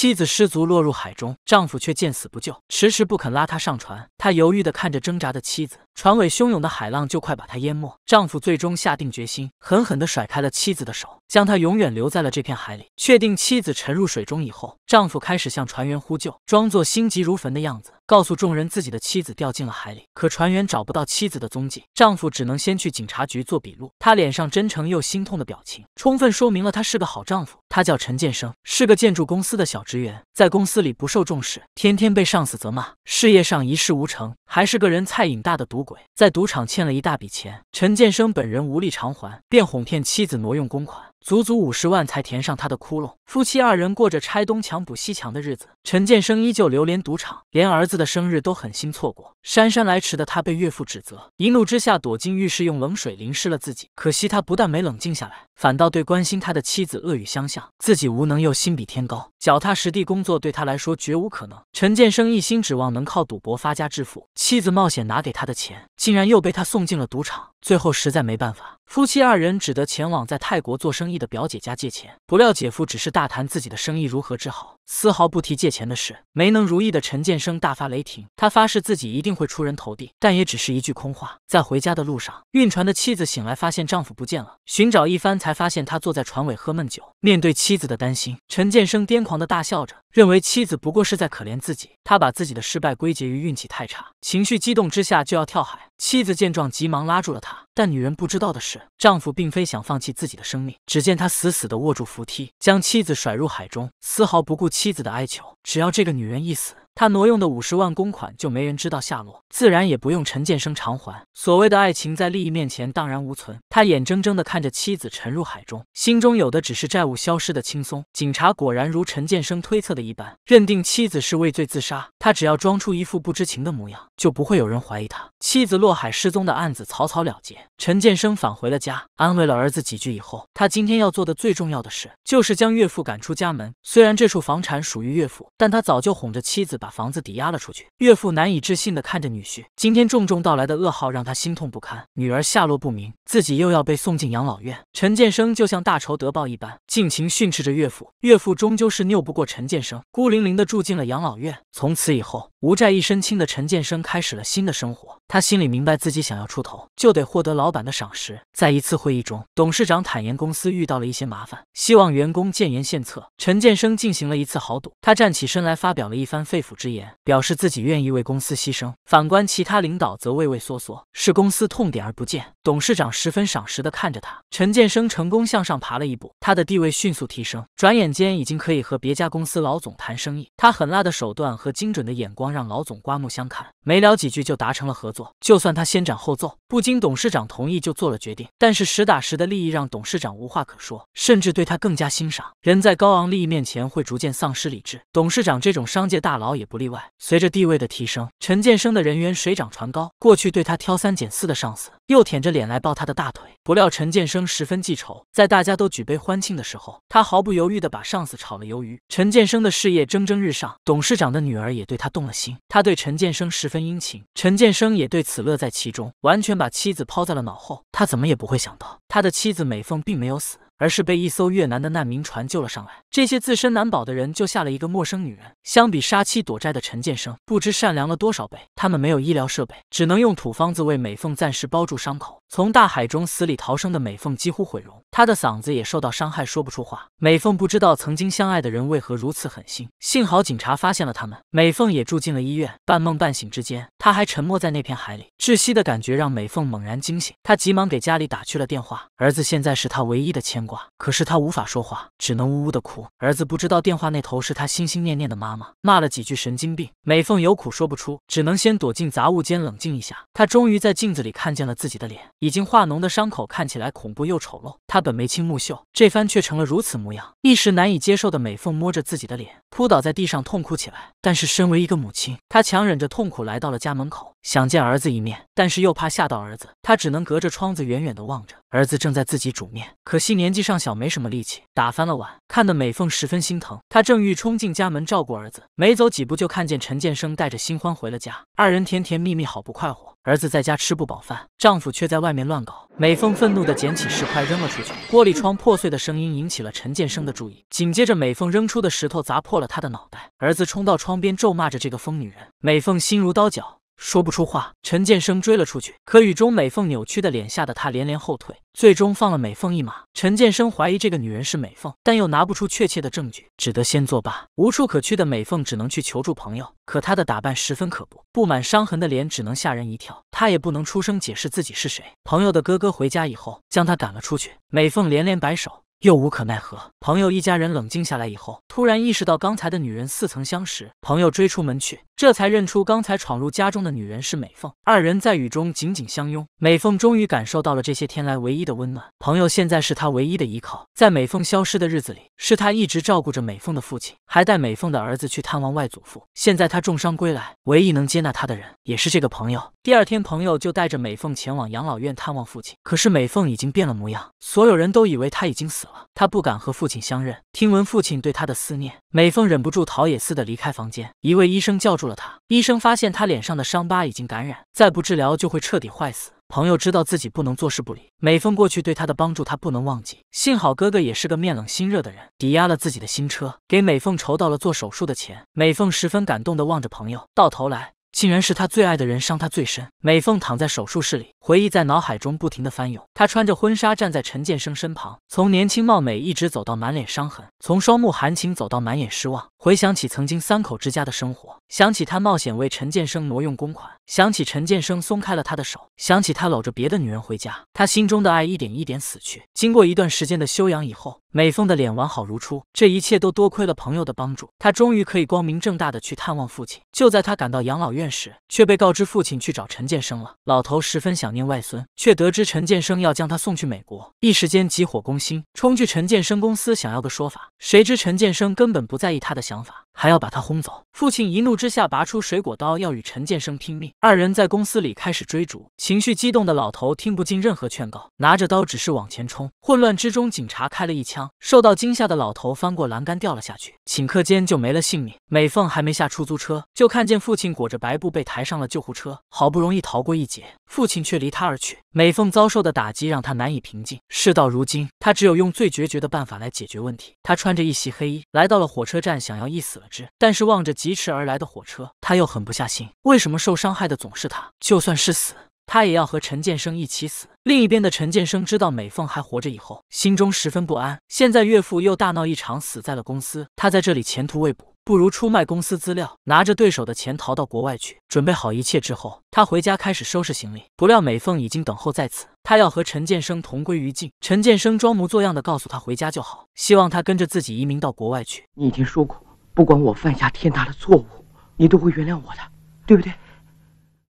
妻子失足落入海中，丈夫却见死不救，迟迟不肯拉她上船。他犹豫地看着挣扎的妻子，船尾汹涌的海浪就快把她淹没。丈夫最终下定决心，狠狠地甩开了妻子的手。将他永远留在了这片海里。确定妻子沉入水中以后，丈夫开始向船员呼救，装作心急如焚的样子，告诉众人自己的妻子掉进了海里。可船员找不到妻子的踪迹，丈夫只能先去警察局做笔录。他脸上真诚又心痛的表情，充分说明了他是个好丈夫。他叫陈建生，是个建筑公司的小职员，在公司里不受重视，天天被上司责骂，事业上一事无成，还是个人菜瘾大的赌鬼，在赌场欠了一大笔钱。陈建生本人无力偿还，便哄骗妻子挪用公款。足足五十万才填上他的窟窿，夫妻二人过着拆东墙补西墙的日子。陈建生依旧流连赌场，连儿子的生日都狠心错过。姗姗来迟的他被岳父指责，一怒之下躲进浴室，用冷水淋湿了自己。可惜他不但没冷静下来，反倒对关心他的妻子恶语相向，自己无能又心比天高，脚踏实地工作对他来说绝无可能。陈建生一心指望能靠赌博发家致富，妻子冒险拿给他的钱，竟然又被他送进了赌场。最后实在没办法，夫妻二人只得前往在泰国做生意。的表姐家借钱，不料姐夫只是大谈自己的生意如何之好。丝毫不提借钱的事，没能如意的陈建生大发雷霆。他发誓自己一定会出人头地，但也只是一句空话。在回家的路上，运船的妻子醒来发现丈夫不见了，寻找一番才发现他坐在船尾喝闷酒。面对妻子的担心，陈建生癫狂的大笑着，认为妻子不过是在可怜自己。他把自己的失败归结于运气太差，情绪激动之下就要跳海。妻子见状急忙拉住了他，但女人不知道的是，丈夫并非想放弃自己的生命。只见他死死地握住扶梯，将妻子甩入海中，丝毫不顾及。妻子的哀求，只要这个女人一死。他挪用的五十万公款就没人知道下落，自然也不用陈建生偿还。所谓的爱情在利益面前荡然无存，他眼睁睁地看着妻子沉入海中，心中有的只是债务消失的轻松。警察果然如陈建生推测的一般，认定妻子是畏罪自杀。他只要装出一副不知情的模样，就不会有人怀疑他。妻子落海失踪的案子草草了结，陈建生返回了家，安慰了儿子几句以后，他今天要做的最重要的事就是将岳父赶出家门。虽然这处房产属于岳父，但他早就哄着妻子。把房子抵押了出去，岳父难以置信地看着女婿。今天重重到来的噩耗让他心痛不堪，女儿下落不明，自己又要被送进养老院。陈建生就像大仇得报一般，尽情训斥着岳父。岳父终究是拗不过陈建生，孤零零的住进了养老院。从此以后，无债一身轻的陈建生开始了新的生活。他心里明白，自己想要出头，就得获得老板的赏识。在一次会议中，董事长坦言公司遇到了一些麻烦，希望员工建言献策。陈建生进行了一次豪赌，他站起身来发表了一番肺腑。之言，表示自己愿意为公司牺牲。反观其他领导，则畏畏缩缩，视公司痛点而不见。董事长十分赏识地看着他，陈建生成功向上爬了一步，他的地位迅速提升，转眼间已经可以和别家公司老总谈生意。他狠辣的手段和精准的眼光让老总刮目相看，没聊几句就达成了合作。就算他先斩后奏，不经董事长同意就做了决定，但是实打实的利益让董事长无话可说，甚至对他更加欣赏。人在高昂利益面前会逐渐丧失理智，董事长这种商界大佬也。也不例外。随着地位的提升，陈建生的人缘水涨船高。过去对他挑三拣四的上司，又舔着脸来抱他的大腿。不料陈建生十分记仇，在大家都举杯欢庆的时候，他毫不犹豫地把上司炒了鱿鱼。陈建生的事业蒸蒸日上，董事长的女儿也对他动了心。他对陈建生十分殷勤，陈建生也对此乐在其中，完全把妻子抛在了脑后。他怎么也不会想到，他的妻子美凤并没有死。而是被一艘越南的难民船救了上来。这些自身难保的人救下了一个陌生女人。相比杀妻躲债的陈建生，不知善良了多少倍。他们没有医疗设备，只能用土方子为美凤暂时包住伤口。从大海中死里逃生的美凤几乎毁容，她的嗓子也受到伤害，说不出话。美凤不知道曾经相爱的人为何如此狠心。幸好警察发现了他们，美凤也住进了医院。半梦半醒之间。他还沉没在那片海里，窒息的感觉让美凤猛然惊醒。她急忙给家里打去了电话，儿子现在是他唯一的牵挂。可是她无法说话，只能呜呜的哭。儿子不知道电话那头是他心心念念的妈妈，骂了几句神经病。美凤有苦说不出，只能先躲进杂物间冷静一下。她终于在镜子里看见了自己的脸，已经化脓的伤口看起来恐怖又丑陋。她本眉清目秀，这番却成了如此模样，一时难以接受的美凤摸着自己的脸，扑倒在地上痛哭起来。但是身为一个母亲，她强忍着痛苦来到了家。家门口想见儿子一面，但是又怕吓到儿子，他只能隔着窗子远远地望着。儿子正在自己煮面，可惜年纪尚小，没什么力气，打翻了碗，看得美凤十分心疼。她正欲冲进家门照顾儿子，没走几步就看见陈建生带着新欢回了家，二人甜甜蜜蜜，好不快活。儿子在家吃不饱饭，丈夫却在外面乱搞，美凤愤怒地捡起石块扔了出去，玻璃窗破碎的声音引起了陈建生的注意，紧接着美凤扔出的石头砸破了他的脑袋。儿子冲到窗边咒骂着这个疯女人，美凤心如刀绞。说不出话，陈建生追了出去，可雨中美凤扭曲的脸吓得他连连后退，最终放了美凤一马。陈建生怀疑这个女人是美凤，但又拿不出确切的证据，只得先作罢。无处可去的美凤只能去求助朋友，可她的打扮十分可怖，布满伤痕的脸只能吓人一跳。她也不能出声解释自己是谁。朋友的哥哥回家以后将她赶了出去，美凤连连摆手。又无可奈何。朋友一家人冷静下来以后，突然意识到刚才的女人似曾相识。朋友追出门去，这才认出刚才闯入家中的女人是美凤。二人在雨中紧紧相拥，美凤终于感受到了这些天来唯一的温暖。朋友现在是她唯一的依靠。在美凤消失的日子里，是他一直照顾着美凤的父亲，还带美凤的儿子去探望外祖父。现在他重伤归来，唯一能接纳他的人也是这个朋友。第二天，朋友就带着美凤前往养老院探望父亲。可是美凤已经变了模样，所有人都以为他已经死了。他不敢和父亲相认，听闻父亲对他的思念，美凤忍不住陶冶似的离开房间。一位医生叫住了他，医生发现他脸上的伤疤已经感染，再不治疗就会彻底坏死。朋友知道自己不能坐视不理，美凤过去对他的帮助他不能忘记。幸好哥哥也是个面冷心热的人，抵押了自己的新车给美凤筹到了做手术的钱。美凤十分感动地望着朋友，到头来。竟然是他最爱的人伤他最深。美凤躺在手术室里，回忆在脑海中不停的翻涌。她穿着婚纱站在陈建生身旁，从年轻貌美一直走到满脸伤痕，从双目含情走到满眼失望。回想起曾经三口之家的生活，想起他冒险为陈建生挪用公款，想起陈建生松开了他的手，想起他搂着别的女人回家，他心中的爱一点一点死去。经过一段时间的休养以后。美凤的脸完好如初，这一切都多亏了朋友的帮助。她终于可以光明正大的去探望父亲。就在她赶到养老院时，却被告知父亲去找陈建生了。老头十分想念外孙，却得知陈建生要将他送去美国，一时间急火攻心，冲去陈建生公司想要个说法。谁知陈建生根本不在意他的想法，还要把他轰走。父亲一怒之下拔出水果刀要与陈建生拼命，二人在公司里开始追逐。情绪激动的老头听不进任何劝告，拿着刀只是往前冲。混乱之中，警察开了一枪。受到惊吓的老头翻过栏杆掉了下去，顷刻间就没了性命。美凤还没下出租车，就看见父亲裹着白布被抬上了救护车。好不容易逃过一劫，父亲却离她而去。美凤遭受的打击让她难以平静。事到如今，她只有用最决绝的办法来解决问题。她穿着一袭黑衣来到了火车站，想要一死了之。但是望着疾驰而来的火车，她又狠不下心。为什么受伤害的总是她？就算是死。他也要和陈建生一起死。另一边的陈建生知道美凤还活着以后，心中十分不安。现在岳父又大闹一场，死在了公司，他在这里前途未卜，不如出卖公司资料，拿着对手的钱逃到国外去。准备好一切之后，他回家开始收拾行李。不料美凤已经等候在此，他要和陈建生同归于尽。陈建生装模作样的告诉他回家就好，希望他跟着自己移民到国外去。你已经说过，不管我犯下天大的错误，你都会原谅我的，对不对？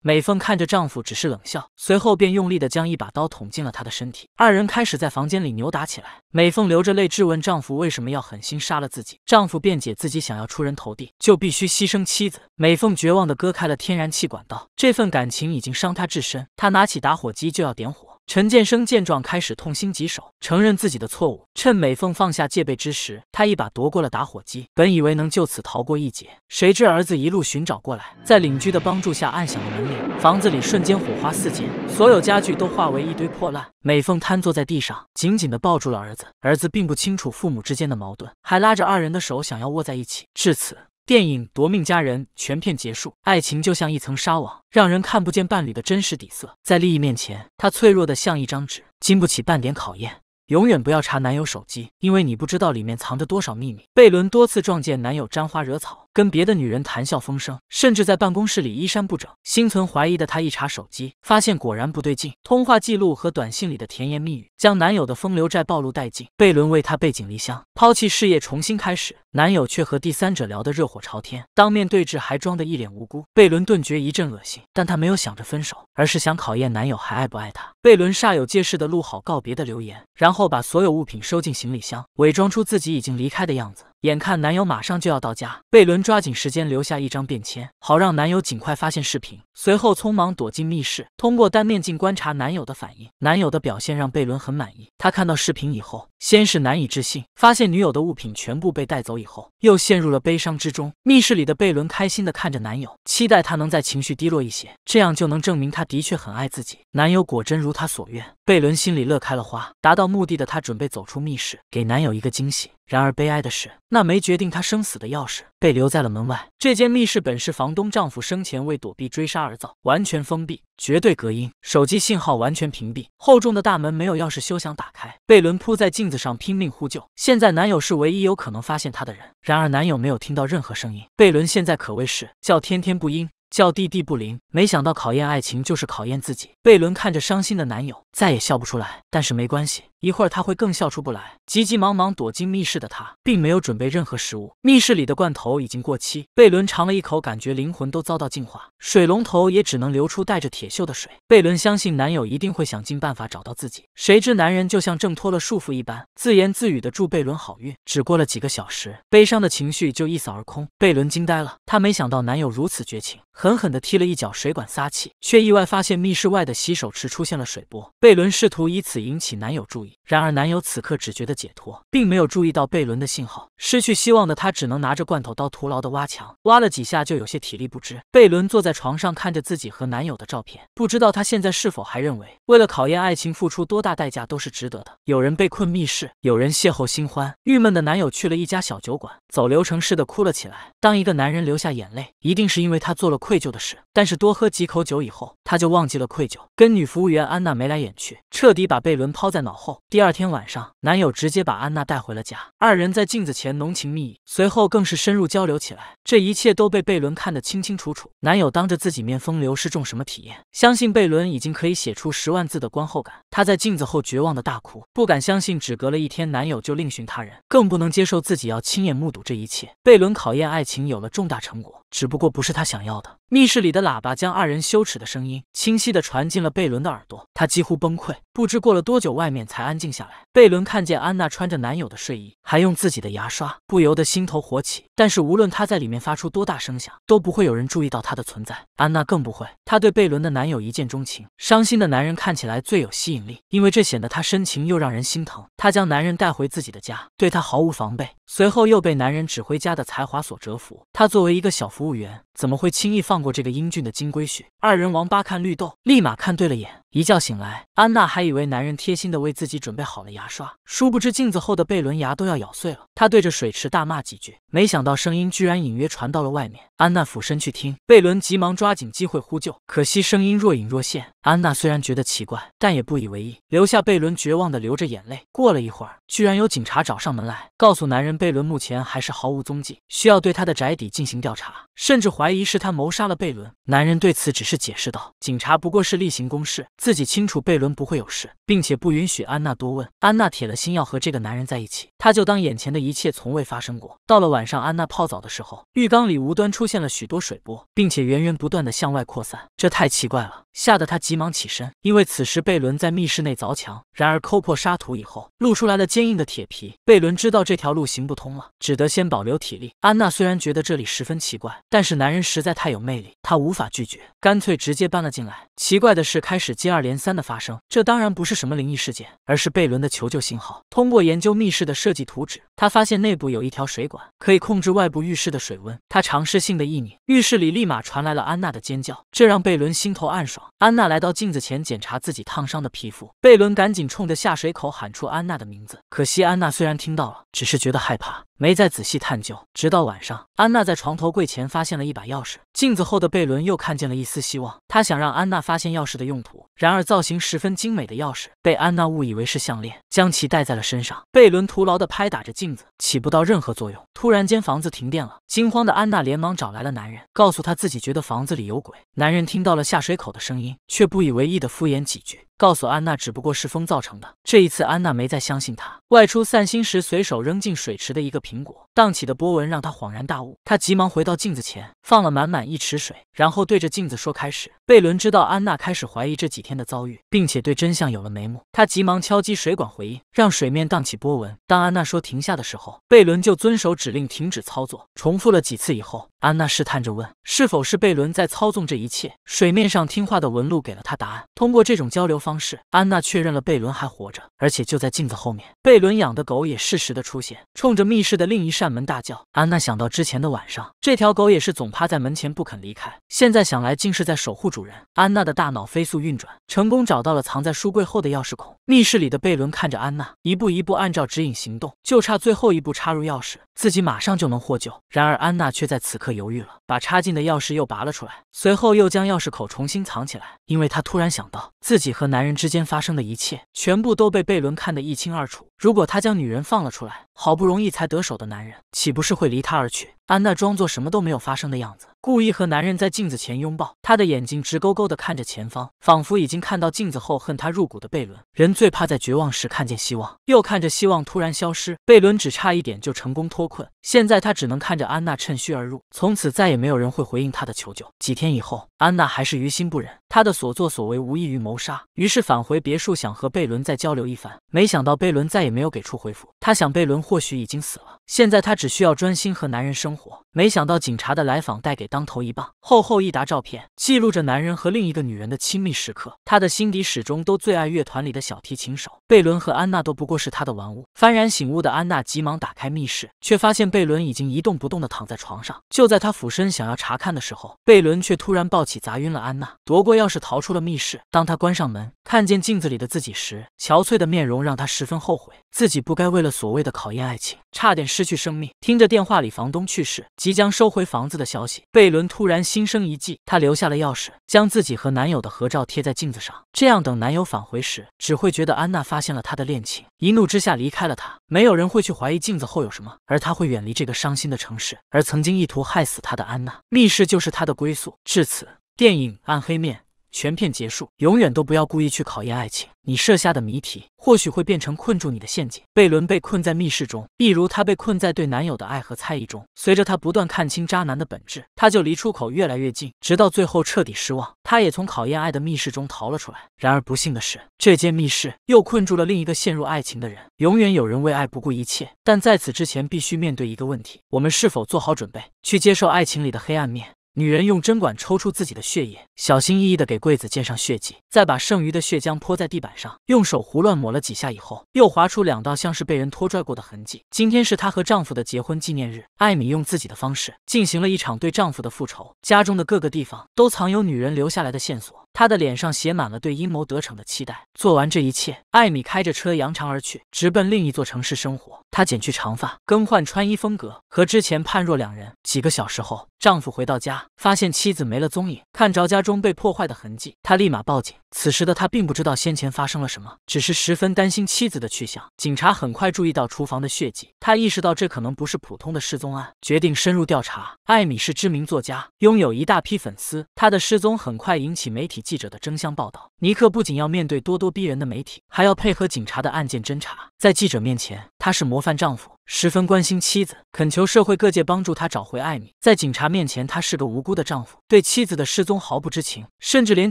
美凤看着丈夫，只是冷笑，随后便用力的将一把刀捅进了他的身体。二人开始在房间里扭打起来。美凤流着泪质问丈夫为什么要狠心杀了自己。丈夫辩解自己想要出人头地，就必须牺牲妻子。美凤绝望的割开了天然气管道，这份感情已经伤她至深。她拿起打火机就要点火。陈建生见状，开始痛心疾首，承认自己的错误。趁美凤放下戒备之时，他一把夺过了打火机。本以为能就此逃过一劫，谁知儿子一路寻找过来，在邻居的帮助下按响了门铃。房子里瞬间火花四溅，所有家具都化为一堆破烂。美凤瘫坐在地上，紧紧地抱住了儿子。儿子并不清楚父母之间的矛盾，还拉着二人的手想要握在一起。至此。电影《夺命佳人》全片结束，爱情就像一层纱网，让人看不见伴侣的真实底色。在利益面前，它脆弱的像一张纸，经不起半点考验。永远不要查男友手机，因为你不知道里面藏着多少秘密。贝伦多次撞见男友沾花惹草。跟别的女人谈笑风生，甚至在办公室里衣衫不整。心存怀疑的她一查手机，发现果然不对劲，通话记录和短信里的甜言蜜语，将男友的风流债暴露殆尽。贝伦为她背井离乡，抛弃事业重新开始，男友却和第三者聊得热火朝天，当面对质还装得一脸无辜。贝伦顿觉一阵恶心，但她没有想着分手，而是想考验男友还爱不爱她。贝伦煞有介事的录好告别的留言，然后把所有物品收进行李箱，伪装出自己已经离开的样子。眼看男友马上就要到家，贝伦抓紧时间留下一张便签，好让男友尽快发现视频。随后匆忙躲进密室，通过单面镜观察男友的反应。男友的表现让贝伦很满意。他看到视频以后，先是难以置信，发现女友的物品全部被带走以后，又陷入了悲伤之中。密室里的贝伦开心地看着男友，期待他能在情绪低落一些，这样就能证明他的确很爱自己。男友果真如他所愿，贝伦心里乐开了花。达到目的的他准备走出密室，给男友一个惊喜。然而悲哀的是，那枚决定他生死的钥匙。被留在了门外。这间密室本是房东丈夫生前为躲避追杀而造，完全封闭，绝对隔音，手机信号完全屏蔽，厚重的大门没有钥匙休想打开。贝伦扑在镜子上拼命呼救，现在男友是唯一有可能发现他的人。然而男友没有听到任何声音，贝伦现在可谓是叫天天不应。叫弟弟不灵，没想到考验爱情就是考验自己。贝伦看着伤心的男友，再也笑不出来。但是没关系，一会儿他会更笑出不来。急急忙忙躲进密室的他，并没有准备任何食物。密室里的罐头已经过期，贝伦尝了一口，感觉灵魂都遭到净化。水龙头也只能流出带着铁锈的水。贝伦相信男友一定会想尽办法找到自己。谁知男人就像挣脱了束缚一般，自言自语的祝贝伦好运。只过了几个小时，悲伤的情绪就一扫而空。贝伦惊呆了，他没想到男友如此绝情。狠狠地踢了一脚水管撒气，却意外发现密室外的洗手池出现了水波。贝伦试图以此引起男友注意，然而男友此刻只觉得解脱，并没有注意到贝伦的信号。失去希望的他，只能拿着罐头刀徒劳地挖墙，挖了几下就有些体力不支。贝伦坐在床上看着自己和男友的照片，不知道他现在是否还认为，为了考验爱情，付出多大代价都是值得的。有人被困密室，有人邂逅新欢，郁闷的男友去了一家小酒馆，走流程似的哭了起来。当一个男人流下眼泪，一定是因为他做了。愧疚的事，但是多喝几口酒以后，他就忘记了愧疚，跟女服务员安娜眉来眼去，彻底把贝伦抛在脑后。第二天晚上，男友直接把安娜带回了家，二人在镜子前浓情蜜意，随后更是深入交流起来。这一切都被贝伦看得清清楚楚。男友当着自己面风流是种什么体验？相信贝伦已经可以写出十万字的观后感。他在镜子后绝望的大哭，不敢相信只隔了一天，男友就另寻他人，更不能接受自己要亲眼目睹这一切。贝伦考验爱情有了重大成果。只不过不是他想要的。密室里的喇叭将二人羞耻的声音清晰的传进了贝伦的耳朵，他几乎崩溃。不知过了多久，外面才安静下来。贝伦看见安娜穿着男友的睡衣，还用自己的牙刷，不由得心头火起。但是无论他在里面发出多大声响，都不会有人注意到他的存在，安娜更不会。她对贝伦的男友一见钟情，伤心的男人看起来最有吸引力，因为这显得他深情又让人心疼。他将男人带回自己的家，对他毫无防备。随后又被男人指挥家的才华所折服，他作为一个小服务员，怎么会轻易放过这个英俊的金龟婿？二人王八看绿豆，立马看对了眼。一觉醒来，安娜还以为男人贴心的为自己准备好了牙刷，殊不知镜子后的贝伦牙都要咬碎了。她对着水池大骂几句，没想到声音居然隐约传到了外面。安娜俯身去听，贝伦急忙抓紧机会呼救，可惜声音若隐若现。安娜虽然觉得奇怪，但也不以为意，留下贝伦绝望的流着眼泪。过了一会儿，居然有警察找上门来，告诉男人贝伦目前还是毫无踪迹，需要对他的宅邸进行调查，甚至怀疑是他谋杀了贝伦。男人对此只是解释道：“警察不过是例行公事。”自己清楚贝伦不会有事，并且不允许安娜多问。安娜铁了心要和这个男人在一起，她就当眼前的一切从未发生过。到了晚上，安娜泡澡的时候，浴缸里无端出现了许多水波，并且源源不断的向外扩散，这太奇怪了，吓得她急忙起身。因为此时贝伦在密室内凿墙，然而抠破沙土以后，露出来了坚硬的铁皮。贝伦知道这条路行不通了，只得先保留体力。安娜虽然觉得这里十分奇怪，但是男人实在太有魅力，她无法拒绝，干脆直接搬了进来。奇怪的是，开始接。接二连三的发生，这当然不是什么灵异事件，而是贝伦的求救信号。通过研究密室的设计图纸，他发现内部有一条水管，可以控制外部浴室的水温。他尝试性的一拧，浴室里立马传来了安娜的尖叫，这让贝伦心头暗爽。安娜来到镜子前检查自己烫伤的皮肤，贝伦赶紧冲着下水口喊出安娜的名字，可惜安娜虽然听到了，只是觉得害怕。没再仔细探究，直到晚上，安娜在床头柜前发现了一把钥匙。镜子后的贝伦又看见了一丝希望，他想让安娜发现钥匙的用途。然而，造型十分精美的钥匙被安娜误以为是项链，将其戴在了身上。贝伦徒劳地拍打着镜子，起不到任何作用。突然间，房子停电了，惊慌的安娜连忙找来了男人，告诉他自己觉得房子里有鬼。男人听到了下水口的声音，却不以为意地敷衍几句。告诉安娜只不过是风造成的。这一次，安娜没再相信他。外出散心时，随手扔进水池的一个苹果，荡起的波纹让她恍然大悟。她急忙回到镜子前，放了满满一池水，然后对着镜子说：“开始。”贝伦知道安娜开始怀疑这几天的遭遇，并且对真相有了眉目。他急忙敲击水管，回应让水面荡起波纹。当安娜说停下的时候，贝伦就遵守指令停止操作。重复了几次以后，安娜试探着问：“是否是贝伦在操纵这一切？”水面上听话的纹路给了他答案。通过这种交流方式，安娜确认了贝伦还活着，而且就在镜子后面。贝伦养的狗也适时的出现，冲着密室的另一扇门大叫。安娜想到之前的晚上，这条狗也是总趴在门前不肯离开。现在想来，竟是在守护主。主人安娜的大脑飞速运转，成功找到了藏在书柜后的钥匙孔。密室里的贝伦看着安娜，一步一步按照指引行动，就差最后一步插入钥匙，自己马上就能获救。然而安娜却在此刻犹豫了，把插进的钥匙又拔了出来，随后又将钥匙口重新藏起来，因为她突然想到，自己和男人之间发生的一切，全部都被贝伦看得一清二楚。如果她将女人放了出来，好不容易才得手的男人，岂不是会离他而去？安娜装作什么都没有发生的样子，故意和男人在镜子前拥抱。她的眼睛直勾勾的看着前方，仿佛已经看到镜子后恨他入骨的贝伦。人最怕在绝望时看见希望，又看着希望突然消失。贝伦只差一点就成功脱困，现在他只能看着安娜趁虚而入，从此再也没有人会回应他的求救。几天以后。安娜还是于心不忍，她的所作所为无异于谋杀，于是返回别墅，想和贝伦再交流一番。没想到贝伦再也没有给出回复，她想贝伦或许已经死了。现在她只需要专心和男人生活。没想到警察的来访带给当头一棒，厚厚一沓照片记录着男人和另一个女人的亲密时刻。他的心底始终都最爱乐团里的小提琴手贝伦和安娜都不过是他的玩物。幡然醒悟的安娜急忙打开密室，却发现贝伦已经一动不动的躺在床上。就在他俯身想要查看的时候，贝伦却突然抱起砸晕了安娜，夺过钥匙逃出了密室。当他关上门，看见镜子里的自己时，憔悴的面容让他十分后悔。自己不该为了所谓的考验爱情，差点失去生命。听着电话里房东去世、即将收回房子的消息，贝伦突然心生一计。他留下了钥匙，将自己和男友的合照贴在镜子上。这样等男友返回时，只会觉得安娜发现了他的恋情，一怒之下离开了他。没有人会去怀疑镜子后有什么，而他会远离这个伤心的城市。而曾经意图害死他的安娜，密室就是他的归宿。至此，电影《暗黑面》。全片结束，永远都不要故意去考验爱情。你设下的谜题，或许会变成困住你的陷阱。贝伦被困在密室中，一如他被困在对男友的爱和猜疑中。随着他不断看清渣男的本质，他就离出口越来越近，直到最后彻底失望。他也从考验爱的密室中逃了出来。然而不幸的是，这间密室又困住了另一个陷入爱情的人。永远有人为爱不顾一切，但在此之前，必须面对一个问题：我们是否做好准备去接受爱情里的黑暗面？女人用针管抽出自己的血液，小心翼翼的给柜子溅上血迹，再把剩余的血浆泼在地板上，用手胡乱抹了几下以后，又划出两道像是被人拖拽过的痕迹。今天是她和丈夫的结婚纪念日，艾米用自己的方式进行了一场对丈夫的复仇。家中的各个地方都藏有女人留下来的线索，她的脸上写满了对阴谋得逞的期待。做完这一切，艾米开着车扬长而去，直奔另一座城市生活。她剪去长发，更换穿衣风格，和之前判若两人。几个小时后。丈夫回到家，发现妻子没了踪影，看着家中被破坏的痕迹，他立马报警。此时的他并不知道先前发生了什么，只是十分担心妻子的去向。警察很快注意到厨房的血迹，他意识到这可能不是普通的失踪案，决定深入调查。艾米是知名作家，拥有一大批粉丝，她的失踪很快引起媒体记者的争相报道。尼克不仅要面对咄咄逼人的媒体，还要配合警察的案件侦查。在记者面前，他是模范丈夫，十分关心妻子，恳求社会各界帮助他找回艾米。在警察面前，他是个无辜的丈夫，对妻子的失踪毫不知情，甚至连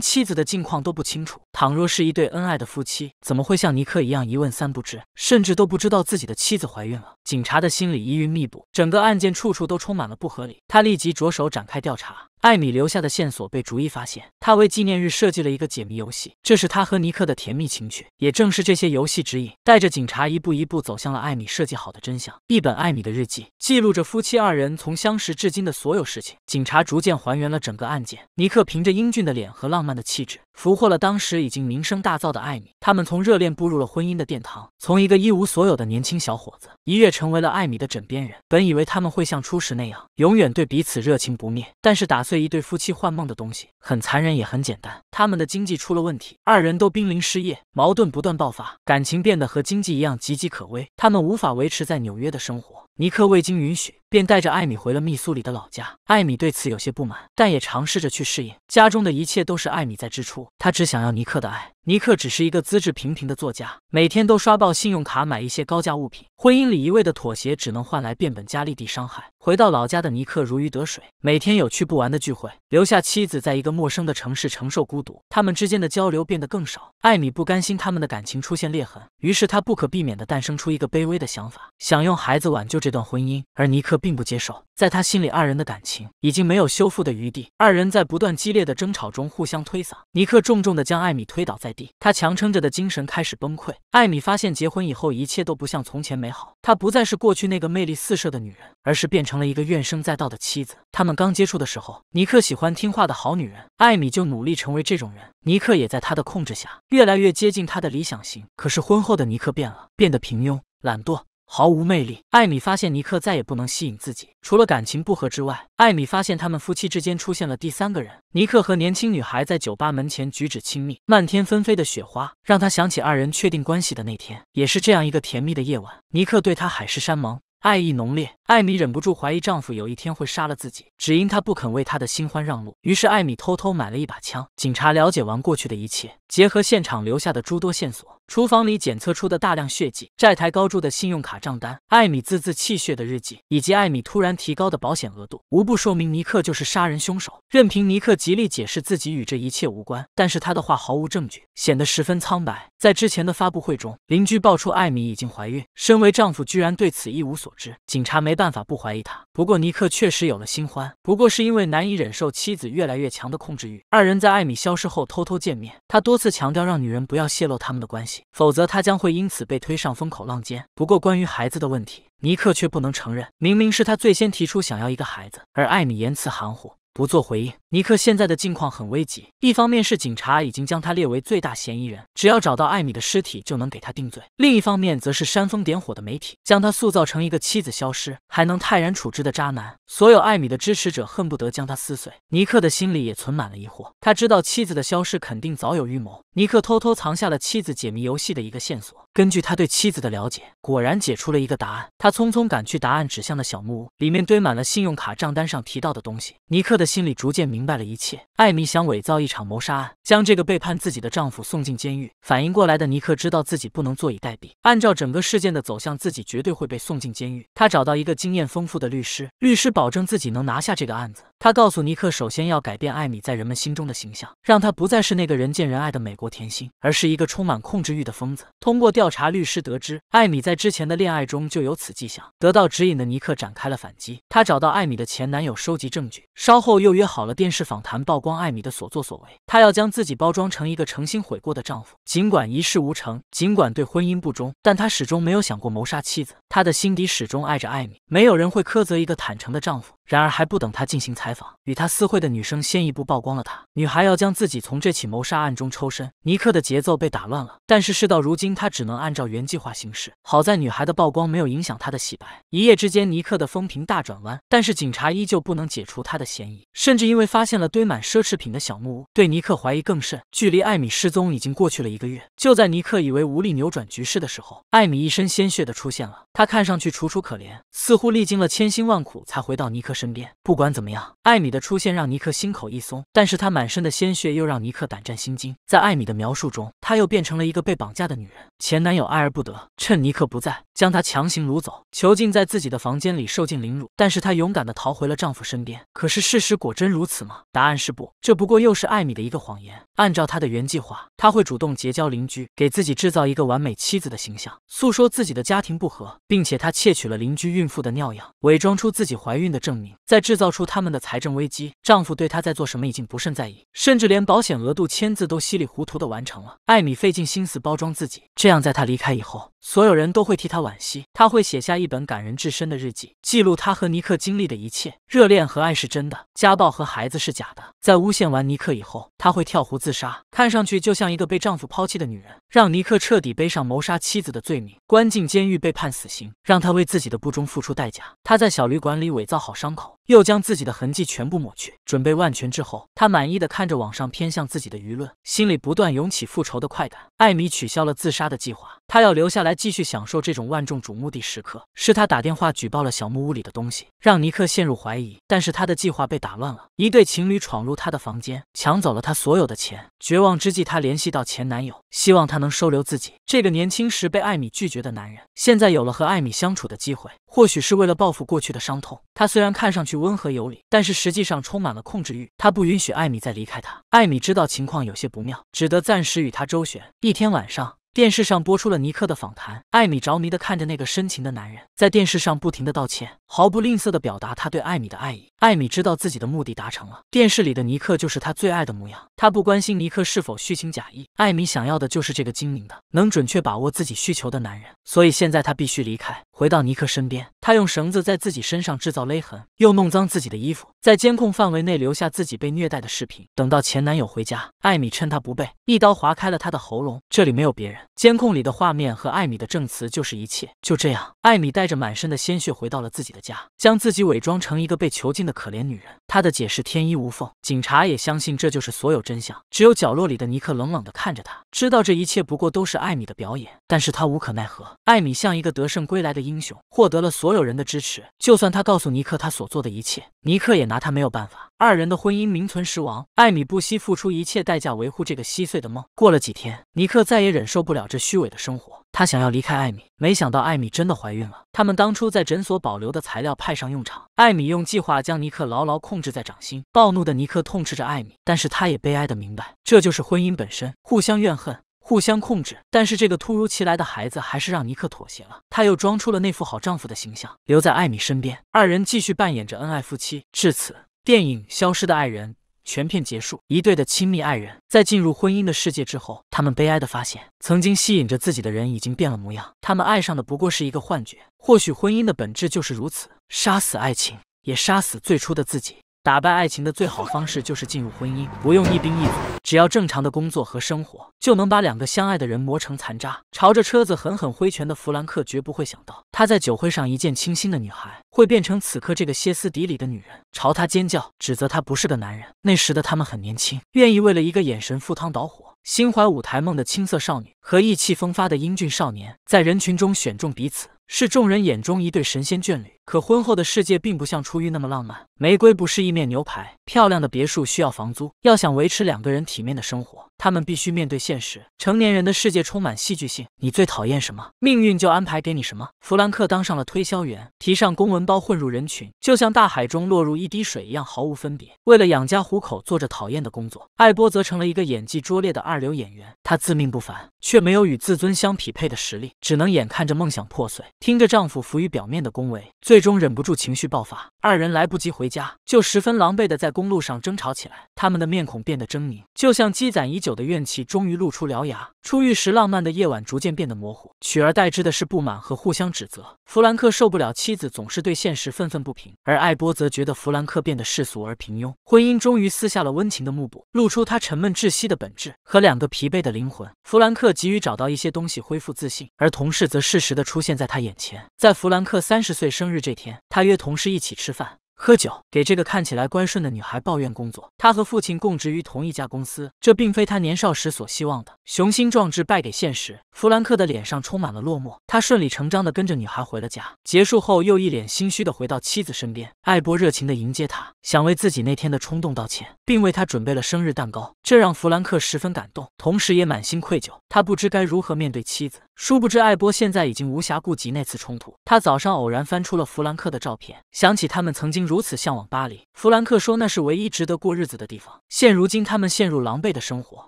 妻子的近况都不清楚。倘若是一对恩爱的夫妻，怎么会像尼克一样一问三不知，甚至都不知道自己的妻子怀孕了？警察的心里疑云密布，整个案件处处都充满了不合理。他立即着手展开调查。艾米留下的线索被逐一发现，他为纪念日设计了一个解谜游戏，这是他和尼克的甜蜜情趣。也正是这些游戏指引，带着警察一步一步走向了艾米设计好的真相。一本艾米的日记，记录着夫妻二人从相识至今的所有事情。警察逐渐还原了整个案件。尼克凭着英俊的脸和浪漫的气质。俘获了当时已经名声大噪的艾米，他们从热恋步入了婚姻的殿堂，从一个一无所有的年轻小伙子一跃成为了艾米的枕边人。本以为他们会像初时那样，永远对彼此热情不灭，但是打碎一对夫妻幻梦的东西很残忍也很简单，他们的经济出了问题，二人都濒临失业，矛盾不断爆发，感情变得和经济一样岌岌可危，他们无法维持在纽约的生活。尼克未经允许。便带着艾米回了密苏里的老家。艾米对此有些不满，但也尝试着去适应。家中的一切都是艾米在支出，她只想要尼克的爱。尼克只是一个资质平平的作家，每天都刷爆信用卡买一些高价物品。婚姻里一味的妥协，只能换来变本加厉的伤害。回到老家的尼克如鱼得水，每天有去不完的聚会，留下妻子在一个陌生的城市承受孤独。他们之间的交流变得更少。艾米不甘心他们的感情出现裂痕，于是他不可避免的诞生出一个卑微的想法，想用孩子挽救这段婚姻，而尼克并不接受。在他心里，二人的感情已经没有修复的余地。二人在不断激烈的争吵中互相推搡，尼克重重的将艾米推倒在地，他强撑着的精神开始崩溃。艾米发现结婚以后一切都不像从前美好，她不再是过去那个魅力四射的女人，而是变成了一个怨声载道的妻子。他们刚接触的时候，尼克喜欢听话的好女人，艾米就努力成为这种人。尼克也在他的控制下越来越接近他的理想型。可是婚后的尼克变了，变得平庸、懒惰。毫无魅力，艾米发现尼克再也不能吸引自己。除了感情不和之外，艾米发现他们夫妻之间出现了第三个人。尼克和年轻女孩在酒吧门前举止亲密，漫天纷飞的雪花让他想起二人确定关系的那天，也是这样一个甜蜜的夜晚。尼克对他海誓山盟，爱意浓烈。艾米忍不住怀疑丈夫有一天会杀了自己，只因她不肯为她的新欢让路。于是艾米偷偷买了一把枪。警察了解完过去的一切，结合现场留下的诸多线索、厨房里检测出的大量血迹、债台高筑的信用卡账单、艾米字字泣血的日记，以及艾米突然提高的保险额度，无不说明尼克就是杀人凶手。任凭尼克极力解释自己与这一切无关，但是他的话毫无证据，显得十分苍白。在之前的发布会中，邻居爆出艾米已经怀孕，身为丈夫居然对此一无所知。警察没。办法不怀疑他，不过尼克确实有了新欢，不过是因为难以忍受妻子越来越强的控制欲，二人在艾米消失后偷偷见面。他多次强调让女人不要泄露他们的关系，否则他将会因此被推上风口浪尖。不过关于孩子的问题，尼克却不能承认，明明是他最先提出想要一个孩子，而艾米言辞含糊。不做回应。尼克现在的境况很危急，一方面是警察已经将他列为最大嫌疑人，只要找到艾米的尸体就能给他定罪；另一方面则是煽风点火的媒体，将他塑造成一个妻子消失还能泰然处之的渣男。所有艾米的支持者恨不得将他撕碎。尼克的心里也存满了疑惑，他知道妻子的消失肯定早有预谋。尼克偷偷藏下了妻子解谜游戏的一个线索，根据他对妻子的了解，果然解出了一个答案。他匆匆赶去答案指向的小木屋，里面堆满了信用卡账单上提到的东西。尼克的。心里逐渐明白了一切。艾米想伪造一场谋杀案，将这个背叛自己的丈夫送进监狱。反应过来的尼克知道自己不能坐以待毙。按照整个事件的走向，自己绝对会被送进监狱。他找到一个经验丰富的律师，律师保证自己能拿下这个案子。他告诉尼克，首先要改变艾米在人们心中的形象，让他不再是那个人见人爱的美国甜心，而是一个充满控制欲的疯子。通过调查，律师得知艾米在之前的恋爱中就有此迹象。得到指引的尼克展开了反击。他找到艾米的前男友，收集证据。稍后。后又约好了电视访谈，曝光艾米的所作所为。她要将自己包装成一个诚心悔过的丈夫，尽管一事无成，尽管对婚姻不忠，但她始终没有想过谋杀妻子。她的心底始终爱着艾米，没有人会苛责一个坦诚的丈夫。然而还不等他进行采访，与他私会的女生先一步曝光了他。女孩要将自己从这起谋杀案中抽身，尼克的节奏被打乱了。但是事到如今，他只能按照原计划行事。好在女孩的曝光没有影响他的洗白，一夜之间，尼克的风评大转弯。但是警察依旧不能解除他的嫌疑，甚至因为发现了堆满奢侈品的小木屋，对尼克怀疑更甚。距离艾米失踪已经过去了一个月，就在尼克以为无力扭转局势的时候，艾米一身鲜血的出现了。她看上去楚楚可怜，似乎历经了千辛万苦才回到尼克身。身边不管怎么样，艾米的出现让尼克心口一松，但是他满身的鲜血又让尼克胆战心惊。在艾米的描述中，她又变成了一个被绑架的女人，前男友爱而不得，趁尼克不在将她强行掳走，囚禁在自己的房间里受尽凌辱，但是她勇敢的逃回了丈夫身边。可是事实果真如此吗？答案是不，这不过又是艾米的一个谎言。按照她的原计划，她会主动结交邻居，给自己制造一个完美妻子的形象，诉说自己的家庭不和，并且她窃取了邻居孕妇的尿样，伪装出自己怀孕的证明。在制造出他们的财政危机，丈夫对她在做什么已经不甚在意，甚至连保险额度签字都稀里糊涂的完成了。艾米费尽心思包装自己，这样在她离开以后，所有人都会替她惋惜。她会写下一本感人至深的日记，记录她和尼克经历的一切。热恋和爱是真的，家暴和孩子是假的。在诬陷完尼克以后，她会跳湖自杀，看上去就像一个被丈夫抛弃的女人。让尼克彻底背上谋杀妻子的罪名，关进监狱，被判死刑，让他为自己的不忠付出代价。他在小旅馆里伪造好伤口，又将自己的痕迹全部抹去，准备万全之后，他满意的看着网上偏向自己的舆论，心里不断涌起复仇的快感。艾米取消了自杀的计划。他要留下来继续享受这种万众瞩目的时刻。是他打电话举报了小木屋里的东西，让尼克陷入怀疑。但是他的计划被打乱了，一对情侣闯入他的房间，抢走了他所有的钱。绝望之际，他联系到前男友，希望他能收留自己。这个年轻时被艾米拒绝的男人，现在有了和艾米相处的机会。或许是为了报复过去的伤痛，他虽然看上去温和有礼，但是实际上充满了控制欲。他不允许艾米再离开他。艾米知道情况有些不妙，只得暂时与他周旋。一天晚上。电视上播出了尼克的访谈，艾米着迷的看着那个深情的男人，在电视上不停的道歉。毫不吝啬地表达他对艾米的爱意。艾米知道自己的目的达成了，电视里的尼克就是他最爱的模样。他不关心尼克是否虚情假意，艾米想要的就是这个精明的、能准确把握自己需求的男人。所以现在他必须离开，回到尼克身边。他用绳子在自己身上制造勒痕，又弄脏自己的衣服，在监控范围内留下自己被虐待的视频。等到前男友回家，艾米趁他不备，一刀划开了他的喉咙。这里没有别人，监控里的画面和艾米的证词就是一切。就这样，艾米带着满身的鲜血回到了自己的。将自己伪装成一个被囚禁的可怜女人，她的解释天衣无缝，警察也相信这就是所有真相。只有角落里的尼克冷冷地看着他，知道这一切不过都是艾米的表演，但是他无可奈何。艾米像一个得胜归来的英雄，获得了所有人的支持。就算他告诉尼克他所做的一切。尼克也拿他没有办法，二人的婚姻名存实亡。艾米不惜付出一切代价维护这个稀碎的梦。过了几天，尼克再也忍受不了这虚伪的生活，他想要离开艾米，没想到艾米真的怀孕了。他们当初在诊所保留的材料派上用场，艾米用计划将尼克牢牢控制在掌心。暴怒的尼克痛斥着艾米，但是他也悲哀的明白，这就是婚姻本身，互相怨恨。互相控制，但是这个突如其来的孩子还是让尼克妥协了。他又装出了那副好丈夫的形象，留在艾米身边。二人继续扮演着恩爱夫妻。至此，电影《消失的爱人》全片结束。一对的亲密爱人，在进入婚姻的世界之后，他们悲哀地发现，曾经吸引着自己的人已经变了模样。他们爱上的不过是一个幻觉。或许婚姻的本质就是如此，杀死爱情，也杀死最初的自己。打败爱情的最好方式就是进入婚姻，不用一兵一卒，只要正常的工作和生活，就能把两个相爱的人磨成残渣。朝着车子狠狠挥拳的弗兰克绝不会想到，他在酒会上一见倾心的女孩会变成此刻这个歇斯底里的女人，朝他尖叫，指责他不是个男人。那时的他们很年轻，愿意为了一个眼神赴汤蹈火，心怀舞台梦的青涩少女。和意气风发的英俊少年在人群中选中彼此，是众人眼中一对神仙眷侣。可婚后的世界并不像初遇那么浪漫，玫瑰不是一面牛排，漂亮的别墅需要房租。要想维持两个人体面的生活，他们必须面对现实。成年人的世界充满戏剧性，你最讨厌什么，命运就安排给你什么。弗兰克当上了推销员，提上公文包混入人群，就像大海中落入一滴水一样毫无分别。为了养家糊口，做着讨厌的工作。艾波则成了一个演技拙劣的二流演员，他自命不凡。却没有与自尊相匹配的实力，只能眼看着梦想破碎，听着丈夫浮于表面的恭维，最终忍不住情绪爆发。二人来不及回家，就十分狼狈的在公路上争吵起来。他们的面孔变得狰狞，就像积攒已久的怨气终于露出獠牙。初遇时浪漫的夜晚逐渐变得模糊，取而代之的是不满和互相指责。弗兰克受不了妻子总是对现实愤愤不平，而艾波则觉得弗兰克变得世俗而平庸。婚姻终于撕下了温情的幕布，露出他沉闷窒息的本质和两个疲惫的灵魂。弗兰克。急于找到一些东西恢复自信，而同事则适时的出现在他眼前。在弗兰克三十岁生日这天，他约同事一起吃饭。喝酒，给这个看起来乖顺的女孩抱怨工作。她和父亲供职于同一家公司，这并非她年少时所希望的。雄心壮志败给现实，弗兰克的脸上充满了落寞。他顺理成章地跟着女孩回了家，结束后又一脸心虚地回到妻子身边。艾波热情地迎接他，想为自己那天的冲动道歉，并为他准备了生日蛋糕，这让弗兰克十分感动，同时也满心愧疚。他不知该如何面对妻子。殊不知，艾波现在已经无暇顾及那次冲突。他早上偶然翻出了弗兰克的照片，想起他们曾经如此向往巴黎。弗兰克说那是唯一值得过日子的地方。现如今，他们陷入狼狈的生活。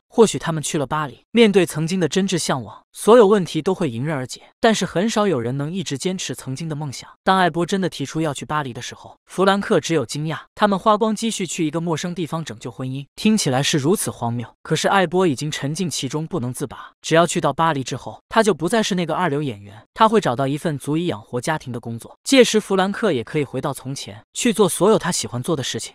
或许他们去了巴黎，面对曾经的真挚向往。所有问题都会迎刃而解，但是很少有人能一直坚持曾经的梦想。当艾波真的提出要去巴黎的时候，弗兰克只有惊讶。他们花光积蓄去一个陌生地方拯救婚姻，听起来是如此荒谬。可是艾波已经沉浸其中不能自拔。只要去到巴黎之后，他就不再是那个二流演员，他会找到一份足以养活家庭的工作。届时，弗兰克也可以回到从前，去做所有他喜欢做的事情。